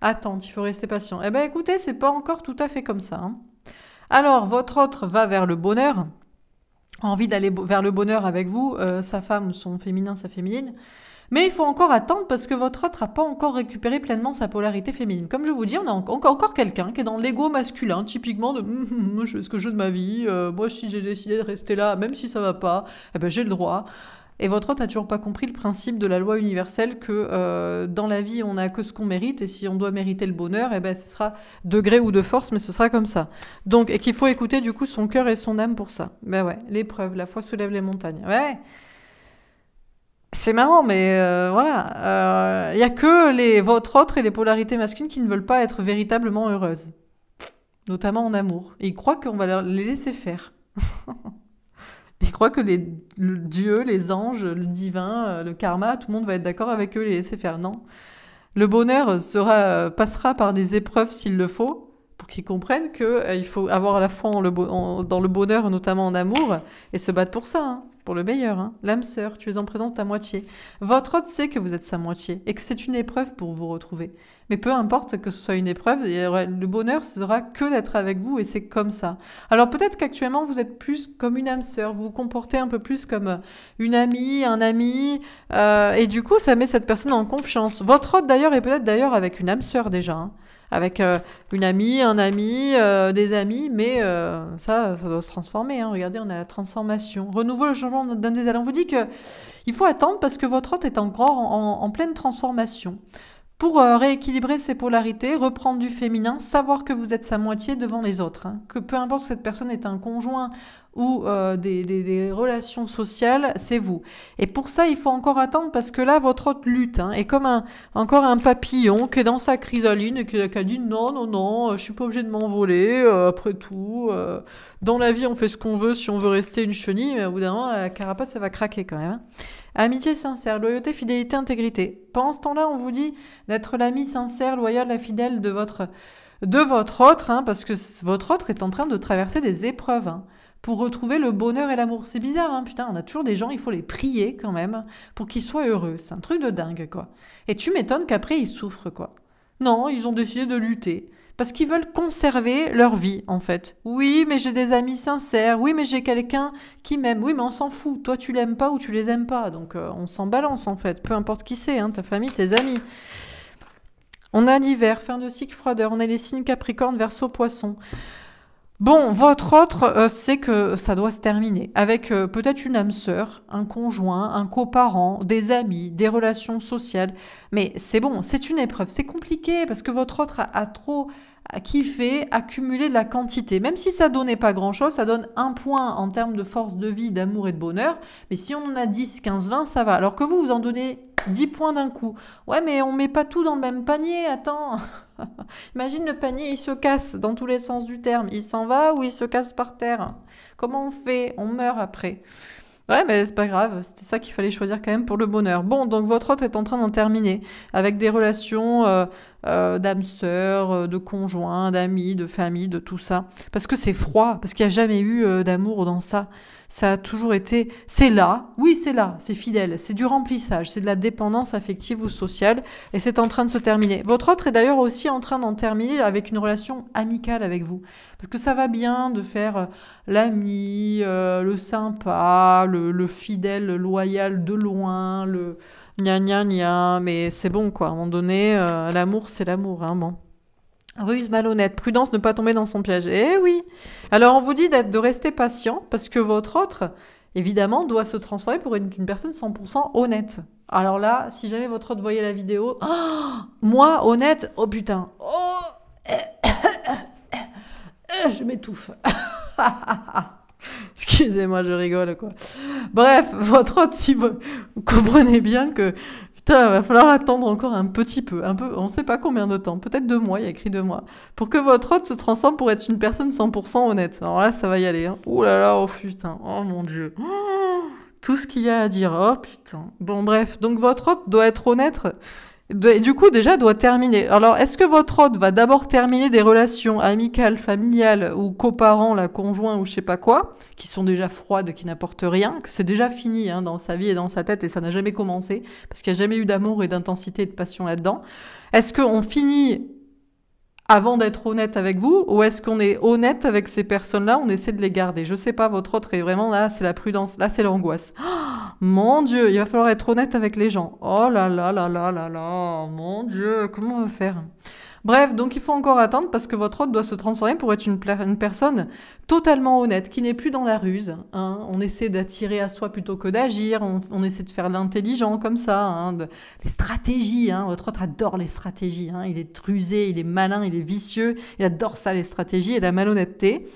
Attends, il faut rester patient. Eh ben écoutez, c'est pas encore tout à fait comme ça. Hein. Alors votre autre va vers le bonheur, envie d'aller vers le bonheur avec vous, euh, sa femme, son féminin, sa féminine. Mais il faut encore attendre parce que votre autre n'a pas encore récupéré pleinement sa polarité féminine. Comme je vous dis, on a encore, encore quelqu'un qui est dans l'ego masculin, typiquement de hum, hum, hum, je fais ce que je veux de ma vie, euh, moi si j'ai décidé de rester là, même si ça va pas, eh ben, j'ai le droit. Et votre autre n'a toujours pas compris le principe de la loi universelle que euh, dans la vie, on n'a que ce qu'on mérite, et si on doit mériter le bonheur, eh ben, ce sera degré ou de force, mais ce sera comme ça. Donc, et qu'il faut écouter du coup son cœur et son âme pour ça. Ben ouais, l'épreuve, la foi soulève les montagnes. Ouais! C'est marrant, mais euh, voilà. Il euh, y n'y a que les, votre autre et les polarités masculines qui ne veulent pas être véritablement heureuses, notamment en amour. ils croient qu'on va les laisser faire. [LAUGHS] ils croient que les, dieux, les anges, le divin, euh, le karma, tout le monde va être d'accord avec eux, les laisser faire. Non. Le bonheur passera par des épreuves s'il le faut, pour qu'ils comprennent qu'il faut avoir la foi dans le bonheur, notamment en amour, et se battre pour ça. Hein pour le meilleur, hein. l'âme sœur, tu es en présence à moitié. Votre hôte sait que vous êtes sa moitié et que c'est une épreuve pour vous retrouver. Mais peu importe que ce soit une épreuve, euh, le bonheur sera que d'être avec vous et c'est comme ça. Alors peut-être qu'actuellement vous êtes plus comme une âme sœur, vous vous comportez un peu plus comme euh, une amie, un ami, euh, et du coup ça met cette personne en confiance. Votre hôte d'ailleurs est peut-être d'ailleurs avec une âme sœur déjà. Hein avec euh, une amie, un ami, euh, des amis, mais euh, ça, ça doit se transformer. Hein. Regardez, on a la transformation. Renouveau, le changement d'un des On vous dit qu'il faut attendre parce que votre hôte est encore en, pleine transformation. Pour rééquilibrer ses polarités, reprendre du féminin, savoir que vous êtes sa moitié devant les autres. Hein. Que peu importe si cette personne est un conjoint ou euh, des, des, relations sociales, c'est vous. Et pour ça, il faut encore attendre parce que là, votre autre lutte hein, et est comme un, encore un papillon qui est dans sa chrysaline et qui, a dit non, non, non, euh, je suis pas obligé de m'envoler, euh, après tout. dans la vie, on fait ce qu'on veut si on veut rester une chenille, mais au bout d'un moment, la carapace, ça va craquer quand même. Hein. Amitié sincère, loyauté, fidélité, intégrité. Pendant ce temps-là, on vous dit d'être l'ami sincère, loyal, la fidèle de votre de votre autre, hein, parce que votre autre est en train de traverser des épreuves pour retrouver le bonheur et l'amour. C'est bizarre, hein, putain, on a toujours des gens, il faut les prier quand même pour qu'ils soient heureux. C'est un truc de dingue, quoi. Et tu m'étonnes qu'après ils souffrent, quoi. Non, ils ont décidé de lutter. Parce qu'ils veulent conserver leur vie, en fait. Oui, mais j'ai des amis sincères. Oui, mais j'ai quelqu'un qui m'aime. Oui, mais on s'en fout. Toi, tu l'aimes pas ou tu les aimes pas. Donc, euh, on s'en balance, en fait. Peu importe qui c'est, hein, ta famille, tes amis. On a l'hiver, fin de cycle froideur. On a les signes Capricorne, Verseau, Poisson. Bon, votre autre, euh, c'est que ça doit se terminer avec euh, peut-être une âme sœur, un conjoint, un coparent, des amis, des relations sociales. Mais c'est bon, c'est une épreuve, c'est compliqué parce que votre autre a, trop kiffé, accumuler de la quantité. Même si ça donnait pas grand-chose, ça donne un point en termes de force de vie, d'amour et de bonheur. Mais si on en a 10, 15, 20, ça va. Alors que vous, vous en donnez 10 points d'un coup. Ouais, mais on met pas tout dans le même panier, attends. [LAUGHS] Imagine le panier, il se casse dans tous les sens du terme. Il s'en va ou il se casse par terre. Comment on fait On meurt après. Ouais, mais c'est pas grave, c'était ça qu'il fallait choisir quand même pour le bonheur. Bon, donc votre autre est en train d'en terminer avec des relations euh, euh, d'âme sœur, euh, de conjoints d'amis, de famille, de tout ça. Parce que c'est froid, parce qu'il n'y a jamais eu euh, d'amour dans ça. Ça a toujours été, c'est là, oui c'est là, c'est fidèle, c'est du remplissage, c'est de la dépendance affective ou sociale, et c'est en train de se terminer. Votre autre est d'ailleurs aussi en train d'en terminer avec une relation amicale avec vous. Parce que ça va bien de faire euh, l'ami, le sympa, le, le fidèle, loyal de loin, le... Nia nia nia mais c'est bon quoi. À un moment donné, l'amour c'est l'amour, hein, bon. Ruse malhonnête, prudence, ne pas tomber dans son piège. Eh oui Alors on vous dit d'être, de rester patient parce que votre autre, évidemment, doit se transformer pour une, une personne 100% honnête. Alors là, si jamais votre autre voyait la vidéo, oh, moi honnête, oh putain, oh, je m'étouffe. [LAUGHS] Excusez-moi, je rigole, quoi. Bref, [LAUGHS] votre hôte, si vous comprenez bien que, putain, il va falloir attendre encore un petit peu, un peu, on sait pas combien de temps, peut-être deux mois, il y a écrit deux mois, pour que votre hôte se transforme pour être une personne 100% honnête. Alors là, ça va y aller. Hein. Ouh là là, oh putain, oh mon dieu. tout ce qu'il y a à dire, oh putain. Bon, bref, donc votre hôte doit être honnête bah, du coup, déjà, doit terminer. Alors, est-ce que votre hôte va d'abord terminer des relations amicales, familiales ou coparents, la conjoint ou je sais pas quoi, qui sont déjà froides, qui n'apportent rien, que c'est déjà fini hein, dans sa vie et dans sa tête et ça n'a jamais commencé parce qu'il n'y a jamais eu d'amour et d'intensité et de passion là-dedans Est-ce qu'on finit avant d'être honnête avec vous ou est-ce qu'on est honnête avec ces personnes-là, on essaie de les garder Je sais pas, votre autre est vraiment là, c'est la prudence, là c'est l'angoisse. [GASPS] Oh, mon Dieu, il va falloir être honnête avec les gens. Oh là là là là là là, mon Dieu, comment on va faire Bref, donc il faut encore attendre parce que votre hôte doit se transformer pour être une, personne totalement honnête, qui n'est plus dans la ruse. Hein. On essaie d'attirer à soi plutôt que d'agir, on, essaie de faire l'intelligent comme ça, hein, les stratégies. Hein. Votre hôte adore les stratégies, il est rusé, il est malin, il est vicieux, il adore ça, les stratégies et la malhonnêteté.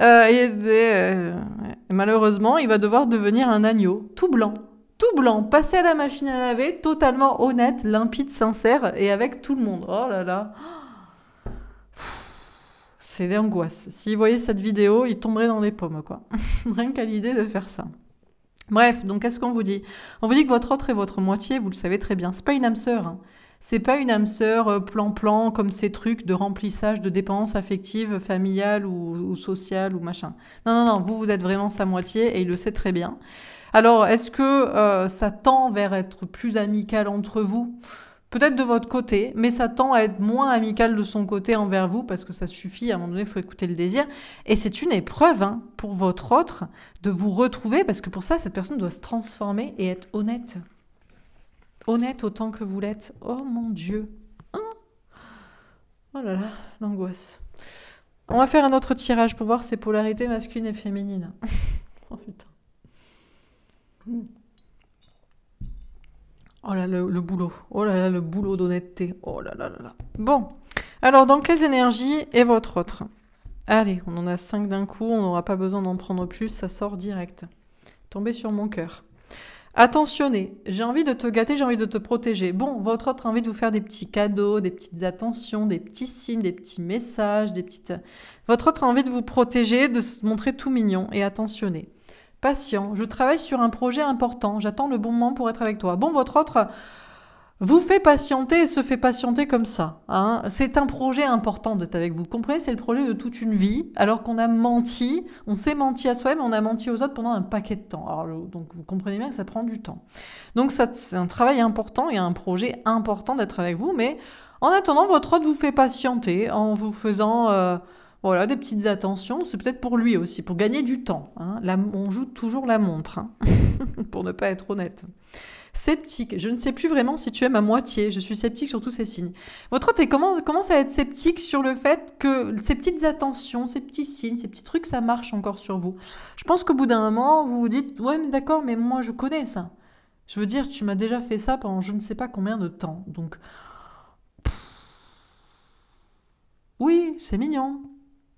Euh, et, euh, malheureusement, il va devoir devenir un agneau, tout blanc, tout blanc, passé à la machine à laver, totalement honnête, limpide, sincère et avec tout le monde. Oh là là. C'est l'angoisse. S'il voyait cette vidéo, il tomberait dans les pommes, quoi. [LAUGHS] Rien qu'à l'idée de faire ça. Bref, donc qu'est-ce qu'on vous dit On vous dit que votre autre est votre moitié, vous le savez très bien, c'est pas une âme sœur. Hein. C'est pas une âme sœur euh, plan-plan comme ces trucs de remplissage de dépendance affective familiale ou, sociale ou machin. Non, non, non, vous, vous êtes vraiment sa moitié et il le sait très bien. Alors, est-ce que euh, ça tend vers être plus amical entre vous Peut-être de votre côté, mais ça tend à être moins amical de son côté envers vous parce que ça suffit, à un moment donné, il faut écouter le désir. Et c'est une épreuve hein, pour votre autre de vous retrouver parce que pour ça, cette personne doit se transformer et être honnête. Honnête autant que vous l'êtes. Oh mon Dieu. Hein oh là là, l'angoisse. On va faire un autre tirage pour voir ces polarités masculines et féminines. [LAUGHS] oh putain. Oh là le, le boulot, oh là là le boulot d'honnêteté, oh là là là là. Bon, alors dans quelles énergies est votre autre Allez, on en a cinq d'un coup, on n'aura pas besoin d'en prendre plus, ça sort direct. Tomber sur mon cœur. Attentionné, j'ai envie de te gâter, j'ai envie de te protéger. Bon, votre autre a envie de vous faire des petits cadeaux, des petites attentions, des petits signes, des petits messages, des petites... Votre autre a envie de vous protéger, de se montrer tout mignon et attentionné. Patient, je travaille sur un projet important, j'attends le bon moment pour être avec toi. Bon, votre autre vous fait patienter et se fait patienter comme ça. Hein. C'est un projet important d'être avec vous. Vous Comprenez, c'est le projet de toute une vie, alors qu'on a menti, on s'est menti à soi-même, on a menti aux autres pendant un paquet de temps. donc vous comprenez bien que ça prend du temps. Donc ça, c'est un travail important et un projet important d'être avec vous, mais en attendant, votre autre vous fait patienter en vous faisant... Euh, voilà, des petites attentions, c'est peut-être pour lui aussi, pour gagner du temps. Hein. on joue toujours la montre, hein, [LAUGHS] pour ne pas être honnête. Sceptique, je ne sais plus vraiment si tu aimes à moitié, je suis sceptique sur tous ces signes. Votre hôte commence, commence à être sceptique sur le fait que ces petites attentions, ces petits signes, ces petits trucs, ça marche encore sur vous. Je pense qu'au bout d'un moment, vous vous dites, ouais mais d'accord, mais moi je connais ça. Je veux dire, tu m'as déjà fait ça pendant je ne sais pas combien de temps. Donc... Oui, c'est mignon.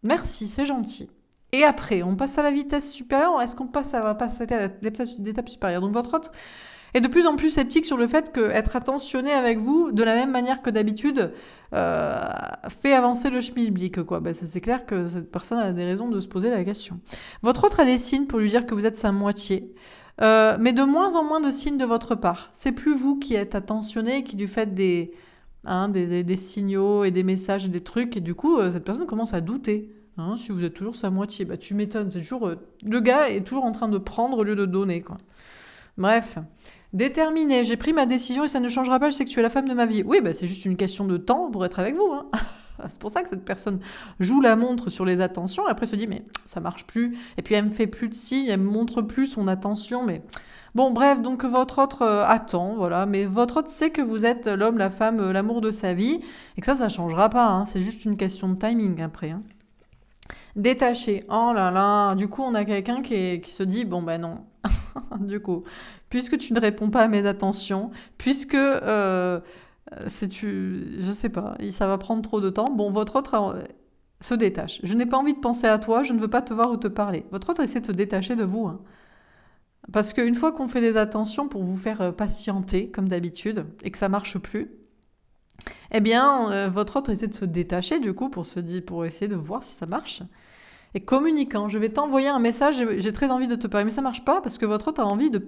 Merci, c'est gentil. Et après, on passe à la vitesse supérieure. Est-ce qu'on passe à, va passer à supérieure Donc votre hôte est de plus en plus sceptique sur le fait que attentionné avec vous de la même manière que d'habitude euh, fait avancer le schmilblick. Quoi. Ben, c'est clair que cette personne a des raisons de se poser la question. Votre autre a des signes pour lui dire que vous êtes sa moitié. Euh, mais de moins en moins de signes de votre part. C'est plus vous qui êtes attentionné qui du fait des, Hein, des, signaux et des messages et des trucs. Et du coup, euh, cette personne commence à douter. Hein, si vous êtes toujours sa moitié, bah, tu m'étonnes. C'est toujours euh, le gars est toujours en train de prendre au lieu de donner. Quoi. Bref. Déterminé, j'ai pris ma décision et ça ne changera pas, je sais que tu es la femme de ma vie. Oui, bah, c'est juste une question de temps pour être avec vous. Hein. [LAUGHS] c'est pour ça que cette personne joue la montre sur les attentions et après se dit mais ça marche plus. Et puis elle me fait plus de signes, elle me montre plus son attention, mais Bon, bref, donc votre autre euh, attend, voilà, mais votre autre sait que vous êtes l'homme, la femme, euh, l'amour de sa vie, et que ça, ça changera pas, hein. c'est juste une question de timing après. Hein. Détaché, oh là là, du coup on a quelqu'un qui, qui, se dit, bon ben non, [LAUGHS] du coup, puisque tu ne réponds pas à mes attentions, puisque... Euh, tu, je sais pas, ça va prendre trop de temps. Bon, votre autre se détache. Je n'ai pas envie de penser à toi, je ne veux pas te voir ou te parler. Votre autre essaie de se détacher de vous. Hein. Parce qu'une fois qu'on fait des attentions pour vous faire euh, patienter, comme d'habitude, et que ça marche plus, eh bien, euh, votre autre essaie de se détacher, du coup, pour, se pour essayer de voir si ça marche. Et communiquant, je vais t'envoyer un message, j'ai très envie de te parler, mais ça marche pas parce que votre autre a envie de...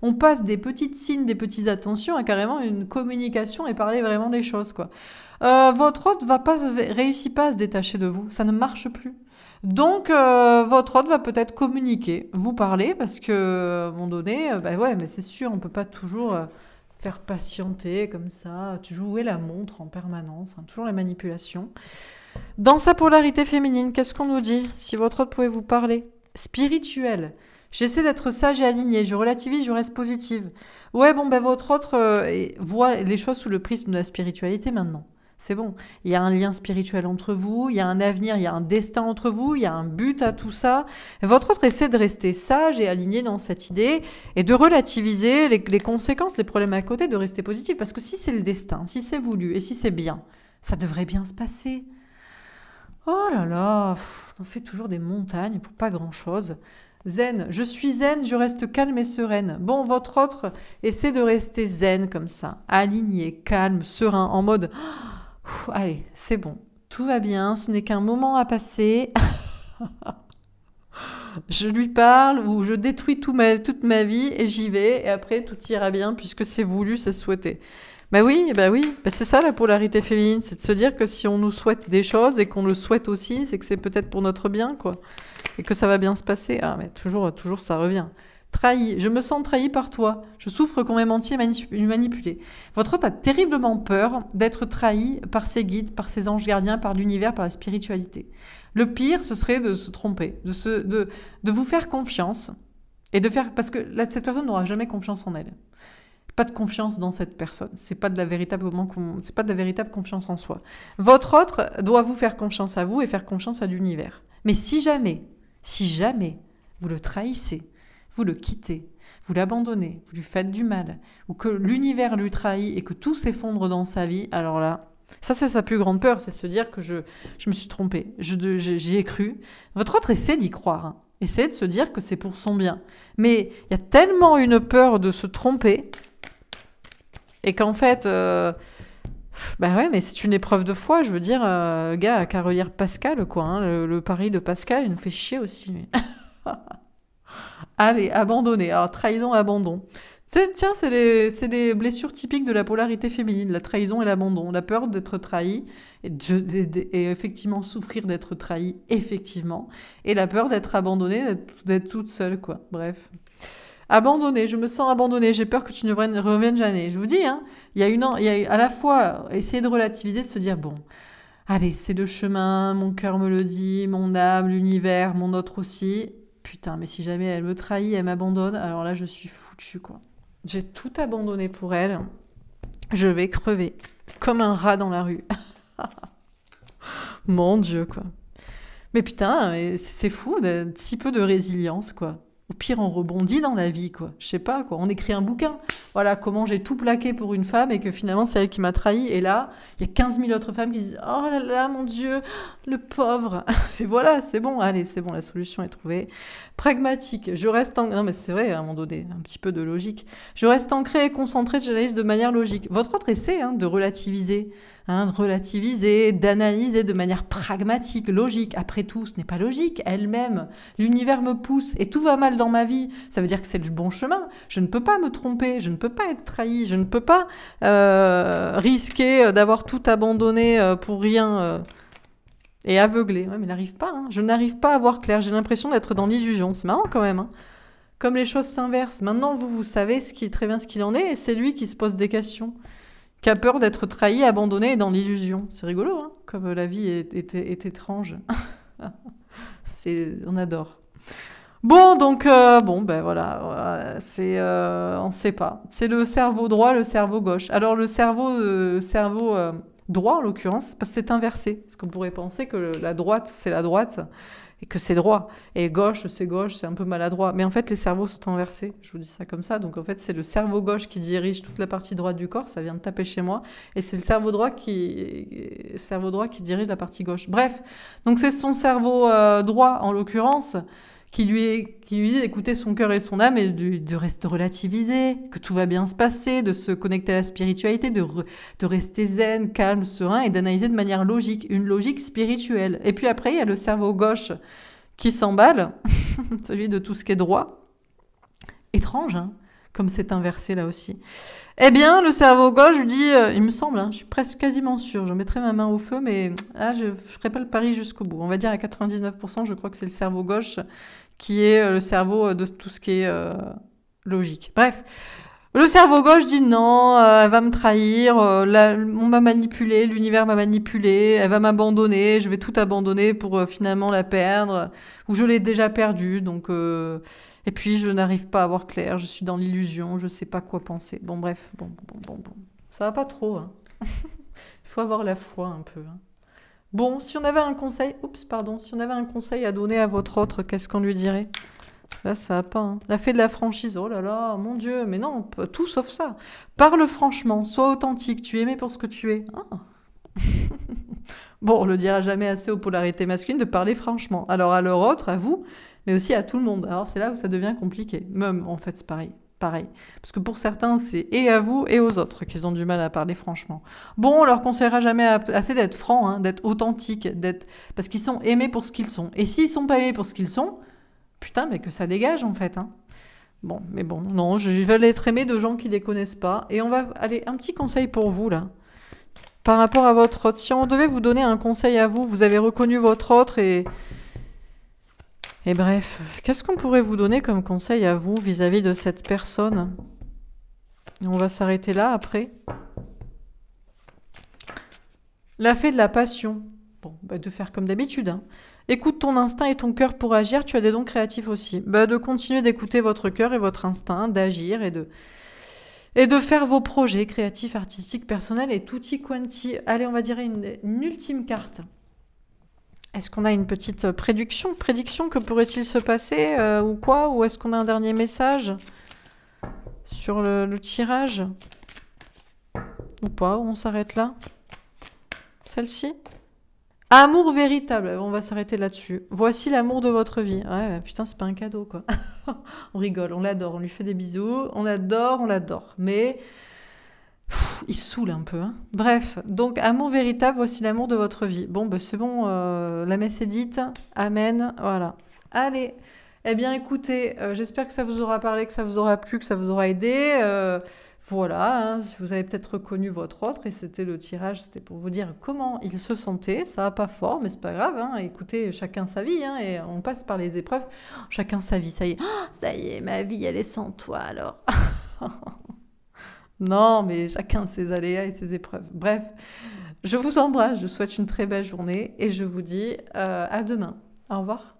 On passe des petites signes, des petites attentions à carrément une communication et parler vraiment des choses, quoi. Euh, votre autre va pas, réussit pas à se détacher de vous, ça ne marche plus. Donc, euh, votre autre va peut-être communiquer, vous parler, parce que, mon un moment donné, euh, bah ouais, mais c'est sûr, on peut pas toujours euh, faire patienter comme ça, jouer la montre en permanence, hein, toujours les manipulations. Dans sa polarité féminine, qu'est-ce qu'on nous dit Si votre autre pouvait vous parler, spirituel. J'essaie d'être sage et alignée, je relativise, je reste positive. Ouais, bon, ben votre autre voit les choses sous le prisme de la spiritualité maintenant c'est bon. Il y a un lien spirituel entre vous, il y a un avenir, il y a un destin entre vous, il y a un but à tout ça. votre autre essaie de rester sage et aligné dans cette idée et de relativiser les, conséquences, les problèmes à côté, de rester positif. Parce que si c'est le destin, si c'est voulu et si c'est bien, ça devrait bien se passer. Oh là là, on fait toujours des montagnes pour pas grand-chose. Zen, je suis zen, je reste calme et sereine. Bon, votre autre essaie de rester zen comme ça, aligné, calme, serein, en mode allez, c'est bon, tout va bien, ce n'est qu'un moment à passer. [LAUGHS] je lui parle ou je détruis tout ma, toute ma vie et j'y vais et après tout ira bien puisque c'est voulu, c'est souhaité. Bah oui, bah oui, bah, c'est ça la polarité féminine, c'est de se dire que si on nous souhaite des choses et qu'on le souhaite aussi, c'est que c'est peut-être pour notre bien quoi et que ça va bien se passer. Ah mais toujours toujours ça revient. Trahi, je me sens trahi par toi. Je souffre qu'on m'ait menti et manipulé. Votre autre a terriblement peur d'être trahi par ses guides, par ses anges gardiens, par l'univers, par la spiritualité. Le pire, ce serait de se tromper, de, se, de, vous faire confiance et de faire parce que cette personne n'aura jamais confiance en elle. Pas de confiance dans cette personne. C'est pas de la véritable c'est pas de la véritable confiance en soi. Votre autre doit vous faire confiance à vous et faire confiance à l'univers. Mais si jamais, si jamais vous le trahissez, vous le quittez, vous l'abandonnez, vous lui faites du mal, ou que l'univers lui trahit et que tout s'effondre dans sa vie, alors là, ça c'est sa plus grande peur, c'est se dire que je, je me suis trompée, j'y ai cru. Votre autre essaie d'y croire, hein. essaie de se dire que c'est pour son bien. Mais il y a tellement une peur de se tromper, et qu'en fait... ben ouais, mais c'est une épreuve de foi, je veux dire, euh, gars, à qu'à Pascal, quoi. Hein, le, pari de Pascal, il nous fait chier aussi. Mais... [LAUGHS] Allez, abandonner. Alors, ah, trahison, abandon. Tiens, c'est les, blessures typiques de la polarité féminine, la trahison et l'abandon, la peur d'être trahi, et, effectivement souffrir d'être trahi, effectivement, et la peur d'être abandonnée, d'être toute seule, quoi. Bref. abandonné. je me sens abandonnée, j'ai peur que tu ne reviennes jamais. Je vous dis, hein, il y a une, il y a à la fois essayer de relativiser, de se dire, bon, allez, c'est le chemin, mon cœur me le dit, mon âme, l'univers, mon autre aussi, putain, mais si jamais elle me trahit, elle m'abandonne, alors là, je suis foutue, quoi. J'ai tout abandonné pour elle. Je vais crever, comme un rat dans la rue. [LAUGHS] Mon Dieu, quoi. Mais putain, c'est fou, si peu de résilience, quoi. Au pire, on rebondit dans la vie, quoi. Je sais pas, quoi. On écrit un bouquin. Voilà, comment j'ai tout plaqué pour une femme et que finalement, c'est elle qui m'a trahi. Et là, il y a 15 000 autres femmes qui disent Oh là là, mon Dieu, le pauvre. [LAUGHS] et voilà, c'est bon, allez, c'est bon, la solution est trouvée. Pragmatique. Je reste en... Non, mais c'est vrai, à un moment donné, un petit peu de logique. Je reste ancré et concentré, l'analyse de manière logique. Votre autre essai, hein, de relativiser. Hein, de relativiser, d'analyser de manière pragmatique, logique. Après tout, ce n'est pas logique, elle-même. L'univers me pousse et tout va mal dans ma vie. Ça veut dire que c'est le bon chemin. Je ne peux pas me tromper, je ne peux pas être trahi, je ne peux pas euh, risquer euh, d'avoir tout abandonné euh, pour rien et aveuglé. mais n'arrive pas. Hein. Je n'arrive pas à voir clair. J'ai l'impression d'être dans l'illusion. C'est marrant quand même. Hein. Comme les choses s'inversent. Maintenant, vous, vous savez ce très bien ce qu'il en est, et c'est lui qui se pose des questions qui a peur d'être trahi, abandonné et dans l'illusion. C'est rigolo, hein comme la vie est, étrange. [LAUGHS] c'est, on adore. Bon, donc, euh, bon, ben voilà, euh, c'est, euh, on ne sait pas. C'est le cerveau droit, le cerveau gauche. Alors, le cerveau, cerveau droit, en l'occurrence, parce que c'est inversé. Parce qu'on pourrait penser que la droite, c'est la droite, et que c'est droit. Et gauche, c'est gauche, c'est un peu maladroit. Mais en fait, les cerveaux sont inversés. Je vous dis ça comme ça. Donc en fait, c'est le cerveau gauche qui dirige toute la partie droite du corps. Ça vient de taper chez moi. Et c'est le cerveau droit qui, euh, cerveau droit qui dirige la partie gauche. Bref. Donc c'est son cerveau euh, droit, en l'occurrence qui lui, qui dit d'écouter son cœur et son âme et de, rester relativisé, que tout va bien se passer, de se connecter à la spiritualité, de, de rester zen, calme, serein et d'analyser de manière logique, une logique spirituelle. Et puis après, il y a le cerveau gauche qui s'emballe, [LAUGHS] celui de tout ce qui est droit. Étrange, hein comme c'est inversé là aussi. Eh bien, le cerveau gauche dit, euh, il me semble, hein, je suis presque quasiment sûr, je mettrai ma main au feu, mais ah, je ne ferai pas le pari jusqu'au bout. On va dire à 99%, je crois que c'est le cerveau gauche qui est euh, le cerveau euh, de tout ce qui est logique. Bref, le cerveau gauche dit non, elle va me trahir, on m'a manipulé, l'univers m'a manipulé, elle va m'abandonner, je vais tout abandonner pour finalement la perdre, ou je l'ai déjà perdue, donc et puis je n'arrive pas à voir clair, je suis dans l'illusion, je ne sais pas quoi penser. Bon bref, bon, bon, bon, bon. Ça va pas trop, hein. [LAUGHS] Il faut avoir la foi un peu. Hein. Bon, si on avait un conseil, oups, pardon, si on avait un conseil à donner à votre autre, qu'est-ce qu'on lui dirait Là, ça va pas. Hein. La fée de la franchise, oh là là, mon Dieu, mais non, tout sauf ça. Parle franchement, sois authentique, tu es aimé pour ce que tu es. Ah. [LAUGHS] bon, on le dira jamais assez aux polarités masculines de parler franchement. Alors à leur autre, à vous, mais aussi à tout le monde. Alors c'est là où ça devient compliqué. Même, en fait, c'est pareil. Pareil. Parce que pour certains, c'est et à vous et aux autres qu'ils ont du mal à parler franchement. Bon, on leur conseillera jamais assez d'être francs, hein, d'être authentiques, d'être... parce qu'ils sont aimés pour ce qu'ils sont. Et s'ils sont pas aimés pour ce qu'ils sont, putain, mais que ça dégage en fait. Hein. Bon, mais bon, non, je vais être aimé de gens qui les connaissent pas. Et on va aller un petit conseil pour vous là. Par rapport à votre autre, si on devait vous donner un conseil à vous, vous avez reconnu votre autre et et bref, qu'est-ce qu'on pourrait vous donner comme conseil à vous vis-à-vis de cette personne On va s'arrêter là après. La fée de la passion. Bon, bah, de faire comme d'habitude. Hein. Écoute ton instinct et ton cœur pour agir, tu as des dons créatifs aussi. Bah, de continuer d'écouter votre cœur et votre instinct, d'agir et de et de faire vos projets créatifs, artistiques, personnels et tutti quanti. Allez, on va dire une ultime carte. Est-ce qu'on a une petite euh, prédiction Prédiction, que pourrait-il se passer euh, Ou quoi Ou est-ce qu'on a un dernier message sur le, tirage Ou pas On s'arrête là Celle-ci Amour véritable, on va s'arrêter là-dessus. Voici l'amour de votre vie. Ouais, putain, c'est pas un cadeau, quoi. [LAUGHS] on rigole, on l'adore, on lui fait des bisous, on adore, on l'adore. Mais il saoule un peu. Hein. Bref, donc amour véritable, voici l'amour de votre vie. Bon, ben c'est bon, euh, la messe est dite. Amen. Voilà. Allez. Eh bien, écoutez, euh, j'espère que ça vous aura parlé, que ça vous aura plu, que ça vous aura aidé. Euh, voilà, hein. si vous avez peut-être reconnu votre autre, et c'était le tirage, c'était pour vous dire comment il se sentait. Ça, pas fort, mais c'est pas grave. Hein. Écoutez, chacun sa vie, hein, et on passe par les épreuves. Chacun sa vie, ça y est. Ah, ça y est, ma vie, elle est sans toi alors. [LAUGHS] Non, mais chacun ses aléas et ses épreuves. Bref, je vous embrasse, je vous souhaite une très belle journée et je vous dis euh, à demain. Au revoir.